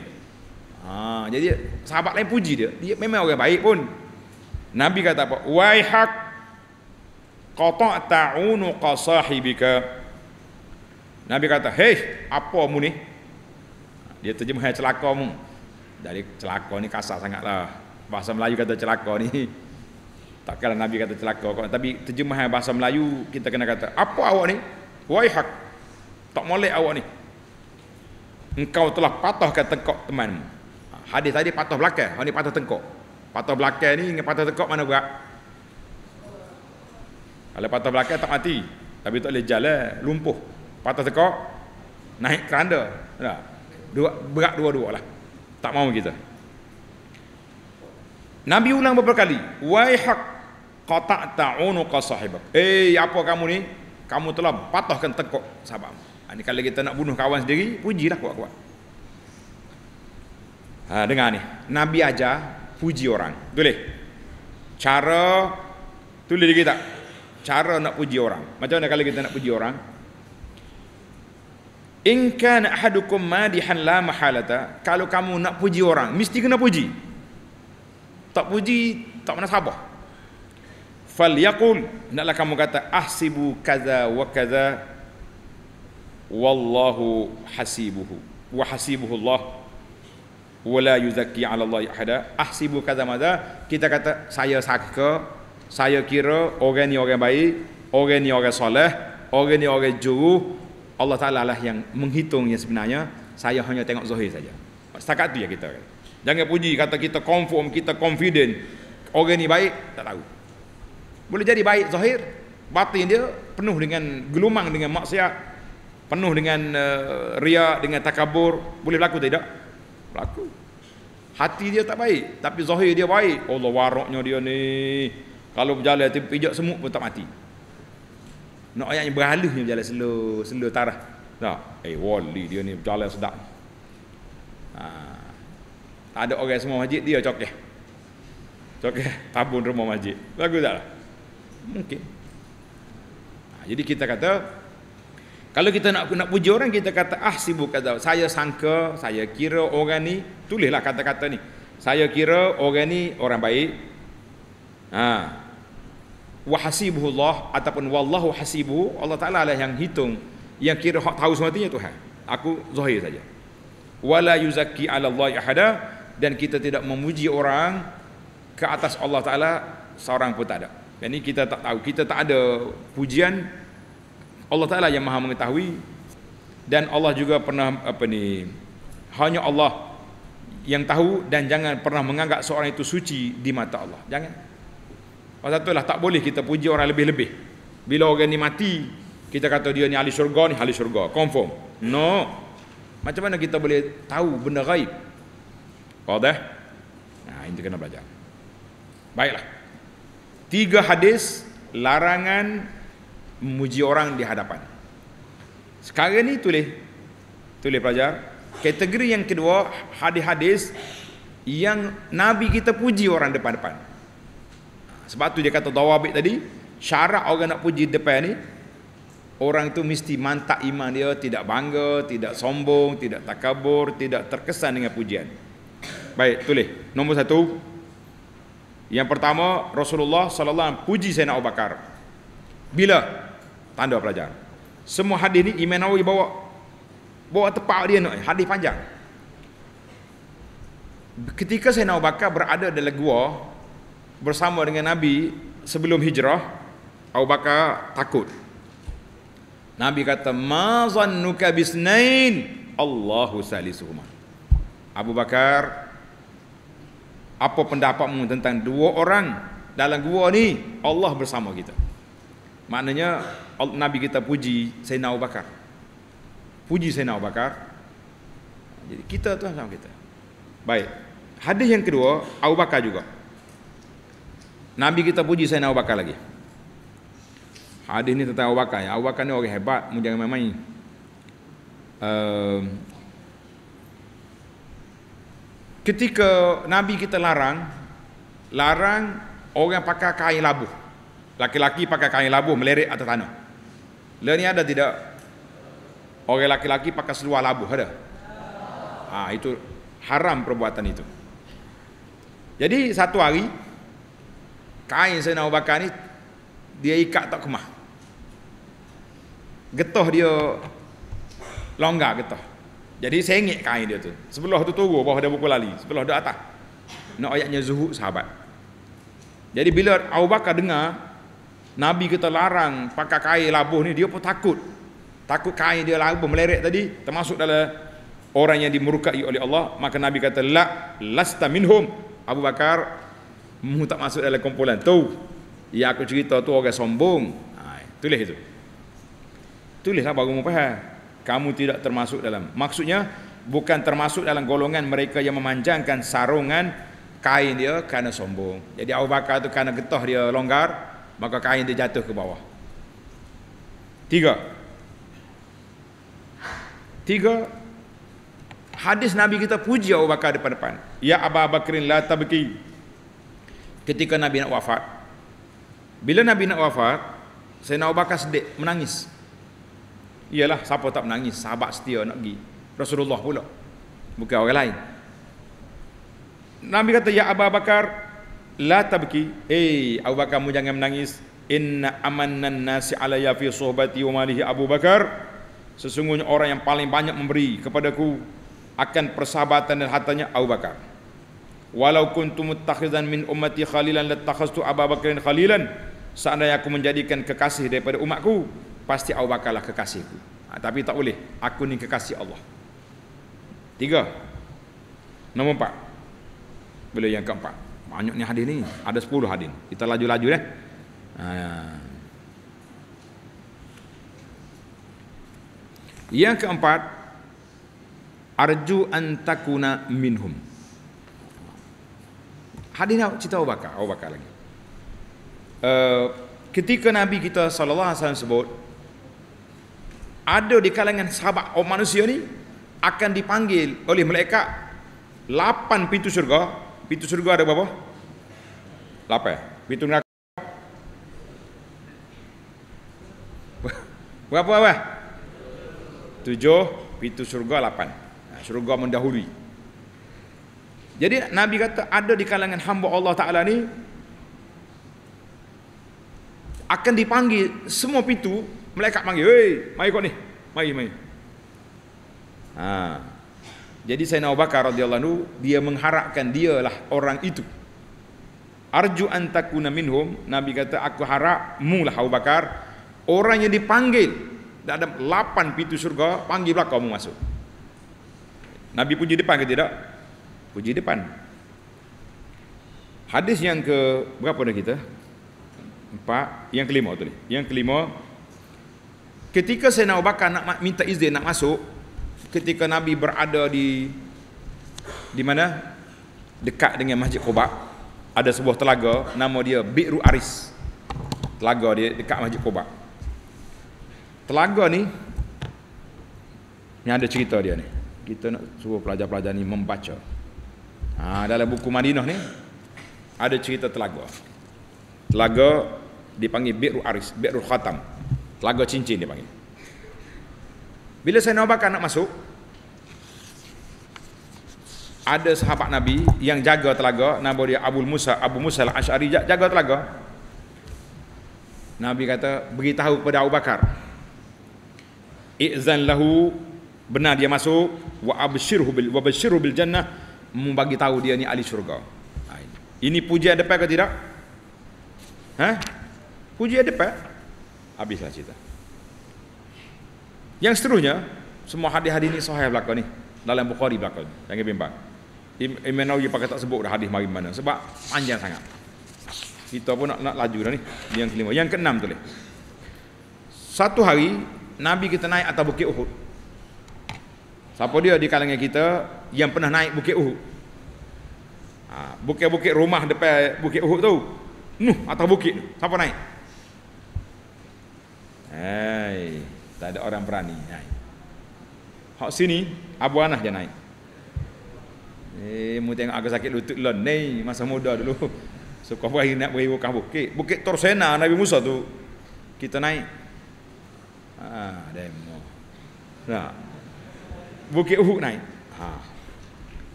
ha, jadi sahabat lain puji dia dia memang orang baik pun Nabi kata apa wai haq qata'ta unuqa sahibika Nabi kata hei apa mu ni dia terjemah celaka mu dari celaka ni kasar sangatlah bahasa Melayu kata celaka ni tak takkanlah Nabi kata celaka kau tapi terjemahan bahasa Melayu kita kena kata apa awak ni wai hak tak molek awak ni engkau telah patahkan tengkok teman ha, hadis tadi patah belakang hari ni patah tengkok patah belakang ni dengan patah tengkok mana buat, kalau patah belakang tak mati tapi tak boleh jalan lumpuh patah tengkok naik keranda dua, berat dua-dua lah tak mau kita Nabi ulang beberapa kali, "Waihaq qata'ta 'unuqa sahibak." Eh, apa kamu ni? Kamu telah patahkan tekuk sahabat. Ini ah, kalau kita nak bunuh kawan sendiri, pujilah kuat-kuat. Ha, dengar ni. Nabi ajar puji orang. Tulis. Cara tulis lagi tak? Cara nak puji orang. Macam mana kalau kita nak puji orang? In kana ahadukum madihan la mahalata. Kalau kamu nak puji orang, mesti kena puji tak puji tak mana sabar fal yaqul hendaklah kamu kata ahsibu kaza wa kaza wallahu hasibuhu wa hasibuhu Allah wa la yuzakki ala Allah ahada ahsibu kaza madza kita kata saya sangka saya kira orang ni orang baik orang ni orang soleh orang ni orang juru Allah Taala lah yang menghitung yang sebenarnya saya hanya tengok zahir saja setakat tu ya kita kata. Jangan puji kata kita confirm, kita confident. Orang ni baik, tak tahu. Boleh jadi baik zahir, batin dia penuh dengan gelumang dengan maksiat, penuh dengan uh, eh, ria, dengan takabur, boleh berlaku tidak? Berlaku. Hati dia tak baik, tapi zahir dia baik. Allah waraknya dia ni. Kalau berjalan tu pijak semut pun tak mati. Nak ayatnya berhalusnya berjalan slow, slow tarah. Tak. Eh wali dia ni berjalan sedap. Ha ada orang semua masjid dia cokeh cokeh tabun rumah masjid bagus tak mungkin nah, ha, jadi kita kata kalau kita nak nak puji orang kita kata ah sibuk kata saya sangka saya kira orang ni tulislah kata-kata ni saya kira orang ni orang baik ha wa hasibuhullah ataupun wallahu hasibu Allah taala lah yang hitung yang kira hak tahu semua tu Tuhan aku zahir saja wala yuzakki ala Allah ahada dan kita tidak memuji orang ke atas Allah Taala seorang pun tak ada. Dan ini kita tak tahu, kita tak ada pujian Allah Taala yang Maha mengetahui dan Allah juga pernah apa ni hanya Allah yang tahu dan jangan pernah menganggap seorang itu suci di mata Allah. Jangan. Pasal itulah tak boleh kita puji orang lebih-lebih. Bila orang ni mati, kita kata dia ni ahli syurga, ni ahli syurga. Confirm. No. Macam mana kita boleh tahu benda gaib? Kau dah? Nah, itu kena belajar. Baiklah. Tiga hadis larangan memuji orang di hadapan. Sekarang ni tulis. Tulis pelajar. Kategori yang kedua hadis-hadis yang Nabi kita puji orang depan-depan. Sebab tu dia kata Dawabik tadi, syarat orang nak puji depan ni, orang itu mesti mantak iman dia, tidak bangga, tidak sombong, tidak takabur, tidak terkesan dengan pujian. Baik, tulis. Nombor satu. Yang pertama, Rasulullah Sallallahu Alaihi Wasallam puji Sayyidina Abu Bakar. Bila? Tanda pelajar. Semua hadis ni Imam Nawawi bawa bawa tepat dia ni, hadis panjang. Ketika Sayyidina Abu Bakar berada dalam gua bersama dengan Nabi sebelum hijrah, Abu Bakar takut. Nabi kata, "Ma zannuka bisnain?" Allahu salisuhuma. Abu Bakar apa pendapatmu tentang dua orang dalam gua ni Allah bersama kita maknanya Nabi kita puji Sayyidina Abu Bakar puji Sayyidina Abu Bakar jadi kita tu sama kita baik hadis yang kedua Abu Bakar juga Nabi kita puji Sayyidina Abu Bakar lagi hadis ni tentang Abu Bakar ya. Abu Bakar ni orang hebat mu jangan main-main uh, ketika Nabi kita larang, larang orang pakai kain labuh. Laki-laki pakai kain labuh melerik atas tanah. Lah ni ada tidak? Orang laki-laki pakai seluar labuh ada? Ha, itu haram perbuatan itu. Jadi satu hari kain saya nak bakar ni dia ikat tak kemah. Getah dia longgar getah. Jadi sengit kain dia tu. Sebelah tu turun bawah dia buku lali, sebelah dia atas. Nak ayatnya zuhud sahabat. Jadi bila Abu Bakar dengar Nabi kita larang pakai kain labuh ni, dia pun takut. Takut kain dia labuh melerek tadi termasuk dalam orang yang dimurkai oleh Allah, maka Nabi kata la lasta minhum. Abu Bakar mu tak masuk dalam kumpulan tu. Ya aku cerita tu orang sombong. Ha, tulis itu. Tulislah baru mu faham kamu tidak termasuk dalam. Maksudnya bukan termasuk dalam golongan mereka yang memanjangkan sarungan kain dia kerana sombong. Jadi Abu Bakar itu kerana getah dia longgar, maka kain dia jatuh ke bawah. Tiga. Tiga. Hadis Nabi kita puji Abu Bakar depan-depan. Ya Abu Bakrin la tabki. Ketika Nabi nak wafat. Bila Nabi nak wafat, saya Abu Bakar sedih, menangis. Iyalah, siapa tak menangis sahabat setia nak pergi Rasulullah pula bukan orang lain Nabi kata ya Abu Bakar la tabki eh Abu Bakar kamu jangan menangis inna amannan nasi alayya fi suhbati wa malihi Abu Bakar sesungguhnya orang yang paling banyak memberi kepadaku akan persahabatan dan hartanya Abu Bakar walau kuntum muttakhizan min ummati khalilan lattakhaztu Abu Bakar khalilan seandainya aku menjadikan kekasih daripada umatku pasti Abu Bakar lah kekasihku. Ha, tapi tak boleh. Aku ni kekasih Allah. Tiga. Nombor empat. Bila yang keempat. Banyak ni hadis ni. Ada sepuluh hadis. Kita laju-laju dah. Ha. Yang keempat. Arju antakuna minhum. Hadis nak cerita Abu Bakar. Abu Bakar lagi. Uh, ketika Nabi kita sallallahu alaihi wasallam sebut ada di kalangan sahabat orang manusia ni akan dipanggil oleh mereka lapan pintu syurga pintu syurga ada berapa? lapan pintu neraka berapa apa? tujuh pintu syurga lapan syurga mendahului jadi Nabi kata ada di kalangan hamba Allah Ta'ala ni akan dipanggil semua pintu Malaikat panggil, "Hei, mai kau ni. Mai, mai." Ha. Jadi saya Abu Bakar radhiyallahu anhu dia mengharapkan dia lah orang itu. Arju an takuna minhum, Nabi kata aku harap lah Abu Bakar orang yang dipanggil Ada 8 pintu surga panggil belakang kamu masuk. Nabi puji depan ke tidak? Puji depan. Hadis yang ke berapa dah kita? Empat, yang kelima tu ni. Yang kelima Ketika saya Abu Bakar nak minta izin nak masuk Ketika Nabi berada di Di mana? Dekat dengan Masjid Quba Ada sebuah telaga Nama dia Bi'ru Aris Telaga dia dekat Masjid Quba Telaga ni Ni ada cerita dia ni Kita nak suruh pelajar-pelajar ni membaca ha, Dalam buku Madinah ni Ada cerita telaga Telaga dipanggil Bi'ru Aris Bi'ru Khatam Telaga cincin dia panggil. Bila saya Bakar nak masuk, ada sahabat Nabi yang jaga telaga, nama dia Abu Musa, Abu Musa al-Ash'ari jaga telaga. Nabi kata, beritahu kepada Abu Bakar. Izan lahu benar dia masuk wa abshiruh bil wa bashirhu bil jannah membagi tahu dia ni ahli syurga. ini. puji ada depan atau tidak? Ha? ada depan? habislah cerita yang seterusnya semua hadis-hadis ini sahih belaka ni dalam Bukhari belaka ni jangan bimbang Imam Nawawi pakai tak sebut dah hadis mari mana sebab panjang sangat kita pun nak, nak laju dah ni yang kelima yang keenam tu ni satu hari Nabi kita naik atas bukit Uhud siapa dia di kalangan kita yang pernah naik bukit Uhud ha, bukit-bukit rumah depan bukit Uhud tu nuh atas bukit siapa naik Hei, tak ada orang berani naik. Hak sini, Abu Anah je naik. Eh, mu tengok aku sakit lutut lon ni masa muda dulu. So kau pergi nak pergi bukan bukit. Bukit Torsena Nabi Musa tu kita naik. Ah, demo. Nah. Bukit Uhud naik. Ha.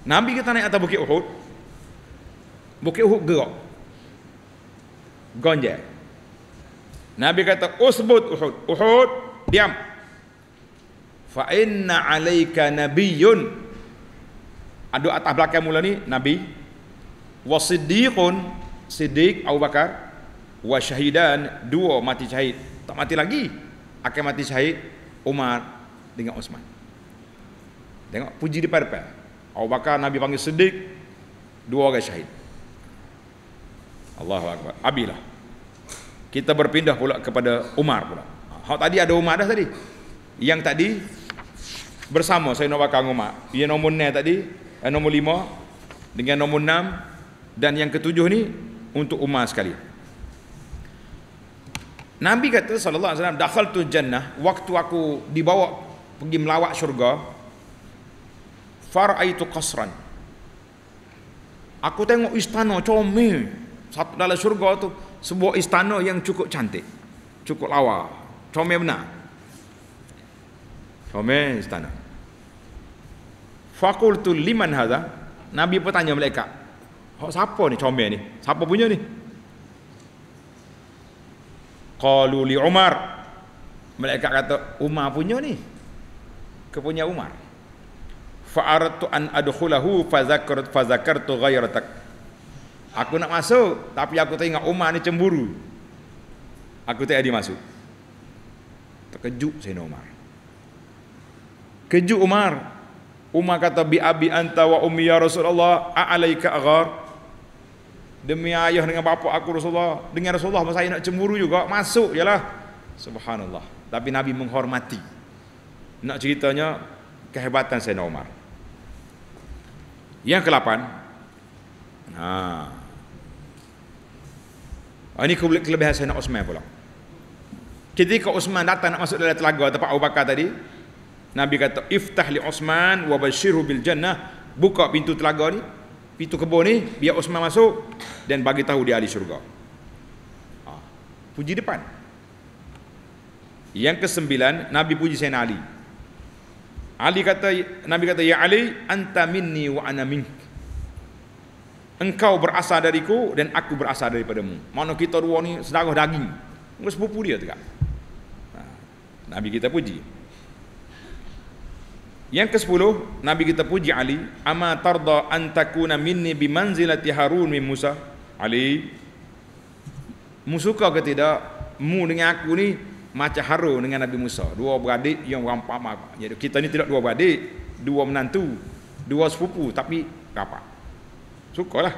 Nabi kita naik atas Bukit Uhud. Bukit Uhud gerak. Gonjang. Nabi kata usbut oh, Uhud. Uhud diam. Fa inna alayka nabiyyun. Ada atas belakang mula ni nabi. Wa siddiqun siddiq Abu Bakar wa syahidan dua mati syahid. Tak mati lagi. Akan mati syahid Umar dengan Osman. Tengok puji di depan. Abu Bakar nabi panggil siddiq dua orang syahid. Allahu akbar. Abilah kita berpindah pula kepada Umar pula. Hak tadi ada Umar dah tadi. Yang tadi bersama saya nak bakang Umar. Yang nombor 9 tadi, yang eh, nombor 5 dengan nombor 6 dan yang ketujuh ni untuk Umar sekali. Nabi kata sallallahu alaihi wasallam dakhaltu jannah waktu aku dibawa pergi melawat syurga faraitu qasran aku tengok istana comel satu dalam syurga tu sebuah istana yang cukup cantik. Cukup lawa. Comel benar. Comel istana. Fakultu liman hadha. Nabi bertanya mereka, "Oh siapa ni comel ni? Siapa punya ni? Qalu li Umar. Malaikat kata Umar punya ni. Kepunya Umar. Fa'artu an adkhulahu fa zakartu fa zakartu ghayratak. Aku nak masuk tapi aku tengok Umar ni cemburu. Aku tak jadi masuk. Terkejut saya Umar. Kejut Umar. Umar kata bi abi anta wa ummi ya Rasulullah a'alaika aghar? Demi ayah dengan bapa aku Rasulullah, dengan Rasulullah saya nak cemburu juga, masuk jelah. Subhanallah. Tapi Nabi menghormati. Nak ceritanya kehebatan Sayyidina Umar. Yang ke-8. Nah. Ha, Ah, ini kelebihan Sayyidina Osman pula. Ketika Osman datang nak masuk dalam telaga tempat Abu Bakar tadi, Nabi kata, "Iftah li Osman wa bashirhu bil jannah." Buka pintu telaga ni, pintu kebun ni, biar Osman masuk dan bagi tahu dia ahli syurga. Ha, puji depan. Yang kesembilan, Nabi puji Sayyidina Ali. Ali kata, Nabi kata, "Ya Ali, anta minni wa ana minka." engkau berasal dariku dan aku berasal daripadamu. Mana kita dua ni sedara daging. Engkau sepupu dia tegak. Ha, Nabi kita puji. Yang ke-10, Nabi kita puji Ali, "Ama tarda an takuna minni bi manzilati Harun min Musa?" Ali, "Musuka ke tidak mu dengan aku ni macam Harun dengan Nabi Musa, dua beradik yang rampak mak." Jadi kita ni tidak dua beradik, dua menantu, dua sepupu tapi rapat. Syukurlah.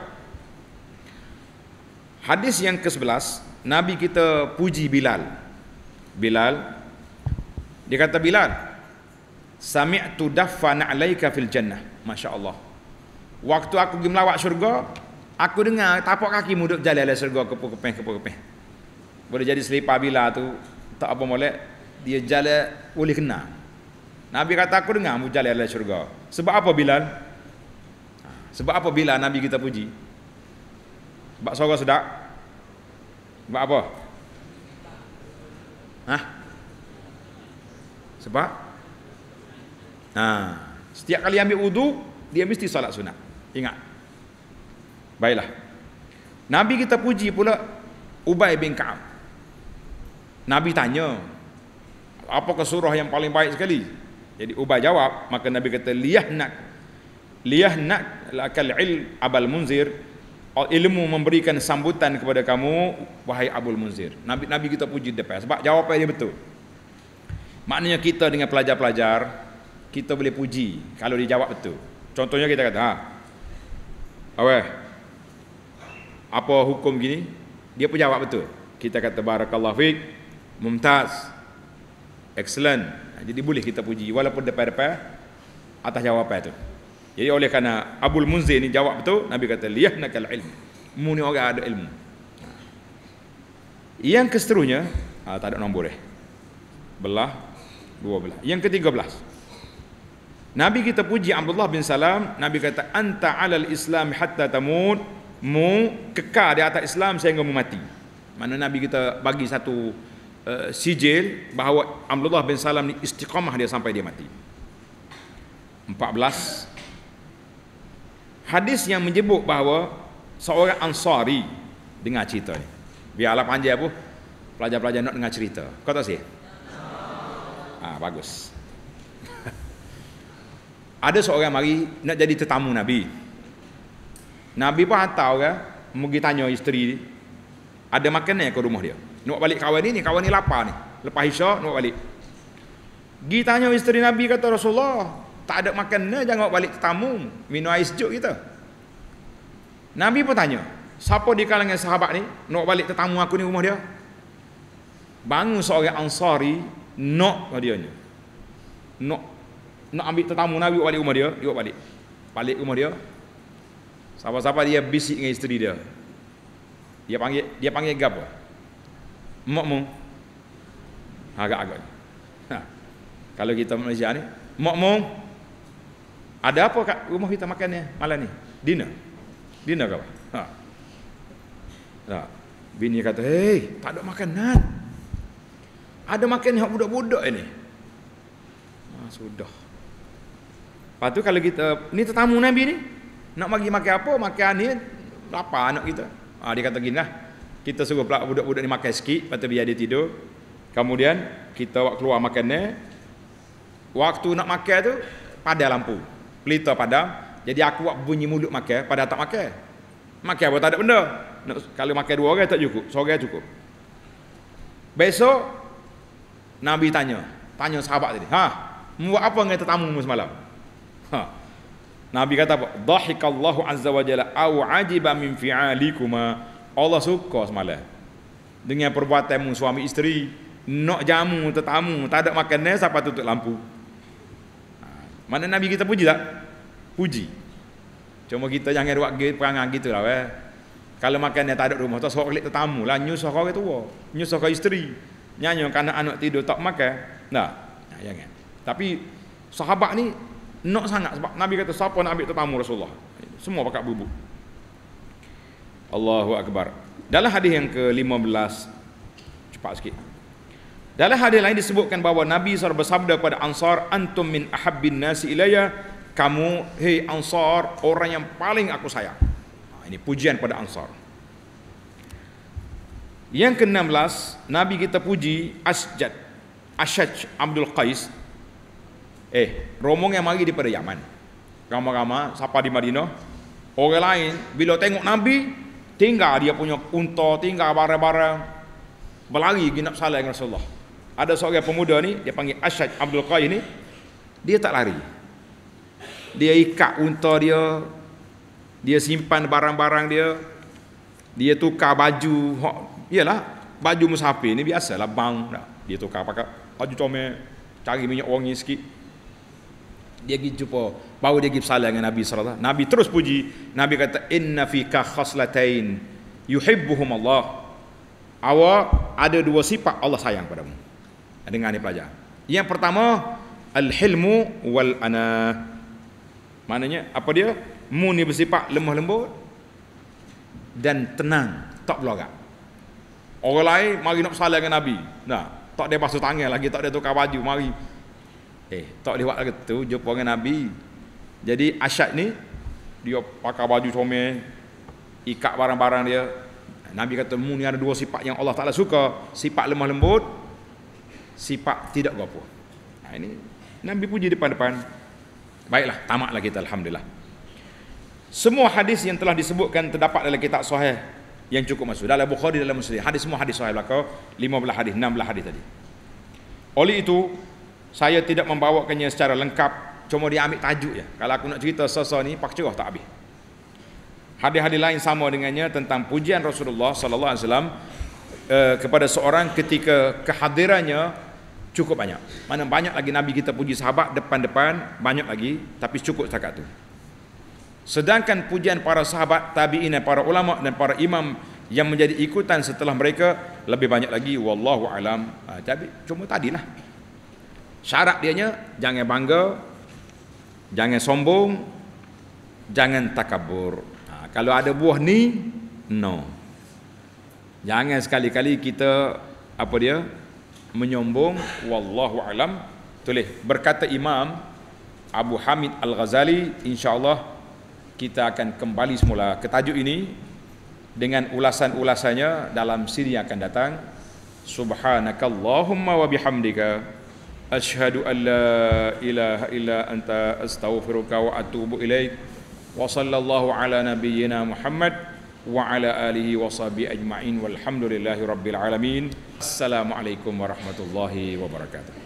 Hadis yang ke-11, Nabi kita puji Bilal. Bilal dia kata Bilal, sami'tu daffan 'alaika fil jannah. Masya-Allah. Waktu aku pergi melawat syurga, aku dengar tapak kaki muduk jalan ala syurga ke kepeh kepeh kepeh. Boleh jadi selipar Bilal tu tak apa molek dia jalan boleh kenal. Nabi kata aku dengar mu jalan ala syurga. Sebab apa Bilal? Sebab apa bila Nabi kita puji? Sebab suara sedap? Sebab apa? Hah? Sebab? Ha. Setiap kali ambil wudu, dia mesti salat sunat. Ingat. Baiklah. Nabi kita puji pula Ubay bin Ka'ab. Nabi tanya, apakah surah yang paling baik sekali? Jadi Ubay jawab, maka Nabi kata, nak liyah nak lakal il abal munzir ilmu memberikan sambutan kepada kamu wahai abul munzir nabi nabi kita puji depan sebab jawapan dia betul maknanya kita dengan pelajar-pelajar kita boleh puji kalau dia jawab betul contohnya kita kata ha Awai, apa hukum gini dia pun jawab betul kita kata barakallahu fik mumtaz excellent jadi boleh kita puji walaupun depan-depan atas jawapan itu jadi oleh kerana Abdul Munzir ni jawab betul, Nabi kata liyahnakal ilm. Mu ni orang ada ilmu. Ha. Yang keseterusnya, ah, tak ada nombor eh. Belah 12. Yang ke-13. Nabi kita puji Abdullah bin Salam, Nabi kata anta alal Islam hatta tamut, mu kekal di atas Islam sehingga mu mati. Mana Nabi kita bagi satu uh, sijil bahawa Abdullah bin Salam ni istiqamah dia sampai dia mati. 14 Hadis yang menyebut bahawa seorang ansari dengar cerita ni. Biarlah panjang apa. Pelajar-pelajar nak dengar cerita. Kau tahu sih? Ah, bagus. Ada seorang mari nak jadi tetamu Nabi. Nabi pun hantar kan? pergi tanya isteri ni. Ada makan ke rumah dia? Nak balik kawan ni, ni kawan ni lapar ni. Lepas isya, nak balik. Gi tanya isteri Nabi kata Rasulullah, tak ada makan, makanan jangan bawa balik tetamu minum air sejuk kita Nabi pun tanya siapa di kalangan sahabat ni nak balik tetamu aku ni rumah dia bangun seorang ansari nak dia ni nak nak ambil tetamu Nabi balik rumah dia dia balik balik rumah dia siapa-siapa dia bisik dengan isteri dia dia panggil dia panggil gapo mak agak-agak ha. kalau kita Malaysia ni mak ada apa kat rumah kita makannya malam ni? Dina, Dinner kau. Ha. Ha. Bini kata, "Hei, tak ada makanan." Ada makan hak budak-budak ini. Ha, sudah. Lepas tu kalau kita, ni tetamu Nabi ni. Nak bagi makan apa? Makan ni apa anak kita. Ha, dia kata gini lah. Kita suruh pula budak-budak ni makan sikit. Lepas tu biar dia tidur. Kemudian kita keluar makan ni. Waktu nak makan tu, padah lampu pelita pada, jadi aku buat bunyi mulut makan pada tak makan makan apa tak ada benda nak, kalau makan dua orang tak cukup seorang cukup besok Nabi tanya tanya sahabat tadi ha buat apa dengan tetamu semalam ha Nabi kata apa dahikallahu azza wa jalla au ajiba min fi'alikuma Allah suka semalam dengan perbuatanmu suami isteri nak jamu tetamu tak ada makanan siapa tutup lampu mana Nabi kita puji tak? Puji. Cuma kita jangan ruak gitu perangan gitulah eh. Kalau makan dia tak ada rumah, tak sok kelik tetamu lah nyusah kau itu. Nyusah kau isteri. Nyanyo kan anak tidur tak makan. Nah, nah jangan. Ya Tapi sahabat ni nak sangat sebab Nabi kata siapa nak ambil tetamu Rasulullah. Semua pakai bubuk. Allahu akbar. Dalam hadis yang ke-15 cepat sikit. Dalam hadis lain disebutkan bahawa Nabi SAW bersabda kepada Ansar, Antum min ahabbin nasi ilaya, kamu, hey Ansar, orang yang paling aku sayang. Ha, ini pujian pada Ansar. Yang ke-16, Nabi kita puji Asjad, Asyaj Abdul Qais. Eh, romong yang mari daripada Yaman. Ramah-ramah, siapa di Madinah? Orang lain, bila tengok Nabi, tinggal dia punya unta, tinggal barang-barang. Berlari, ginap salam dengan Rasulullah ada seorang pemuda ni dia panggil Ashad Abdul Qayyim ni dia tak lari dia ikat unta dia dia simpan barang-barang dia dia tukar baju iyalah baju musafir ni biasalah bang dah. dia tukar pakai baju comel cari minyak wangi sikit dia pergi jumpa baru dia pergi bersalah dengan Nabi SAW Nabi terus puji Nabi kata inna fika khaslatain yuhibbuhum Allah awak ada dua sifat Allah sayang padamu dengar ni pelajar. Yang pertama al-hilmu wal ana. Maknanya apa dia? Mu ni bersifat lemah lembut dan tenang, tak berlagak. Orang lain mari nak bersalah dengan Nabi. Nah, tak dia basuh tangan lagi, tak dia tukar baju, mari. Eh, tak dia buat lagi tu, jumpa dengan Nabi. Jadi asyad ni dia pakai baju comel, ikat barang-barang dia. Nabi kata, "Mu ni ada dua sifat yang Allah Taala suka, sifat lemah lembut sifat tidak gapo. Ha ini Nabi puji depan-depan. Baiklah, tamatlah kita alhamdulillah. Semua hadis yang telah disebutkan terdapat dalam kitab sahih yang cukup masuk dalam Bukhari dalam Muslim. Hadis semua hadis sahih belaka 15 hadis, 16 hadis tadi. Oleh itu saya tidak membawakannya secara lengkap cuma diambil tajuk ya. Kalau aku nak cerita sesa ni pak cerah tak habis. Hadis-hadis lain sama dengannya tentang pujian Rasulullah sallallahu alaihi wasallam eh, kepada seorang ketika kehadirannya cukup banyak. Mana banyak lagi Nabi kita puji sahabat depan-depan, banyak lagi tapi cukup setakat tu. Sedangkan pujian para sahabat, tabi'in dan para ulama dan para imam yang menjadi ikutan setelah mereka lebih banyak lagi wallahu alam. Ah, tapi cuma tadilah. Syarat dianya jangan bangga, jangan sombong, jangan takabur. Ah, kalau ada buah ni, no. Jangan sekali-kali kita apa dia? menyombong wallahu alam tulis berkata imam Abu Hamid Al-Ghazali insyaallah kita akan kembali semula ke tajuk ini dengan ulasan-ulasannya dalam siri yang akan datang subhanakallahumma wa bihamdika ashhadu alla la ilaha illa anta astaghfiruka wa atubu ilaik wa sallallahu ala nabiyyina muhammad wa ala alihi wa sahbi ajma'in walhamdulillahi rabbil alamin assalamualaikum warahmatullahi wabarakatuh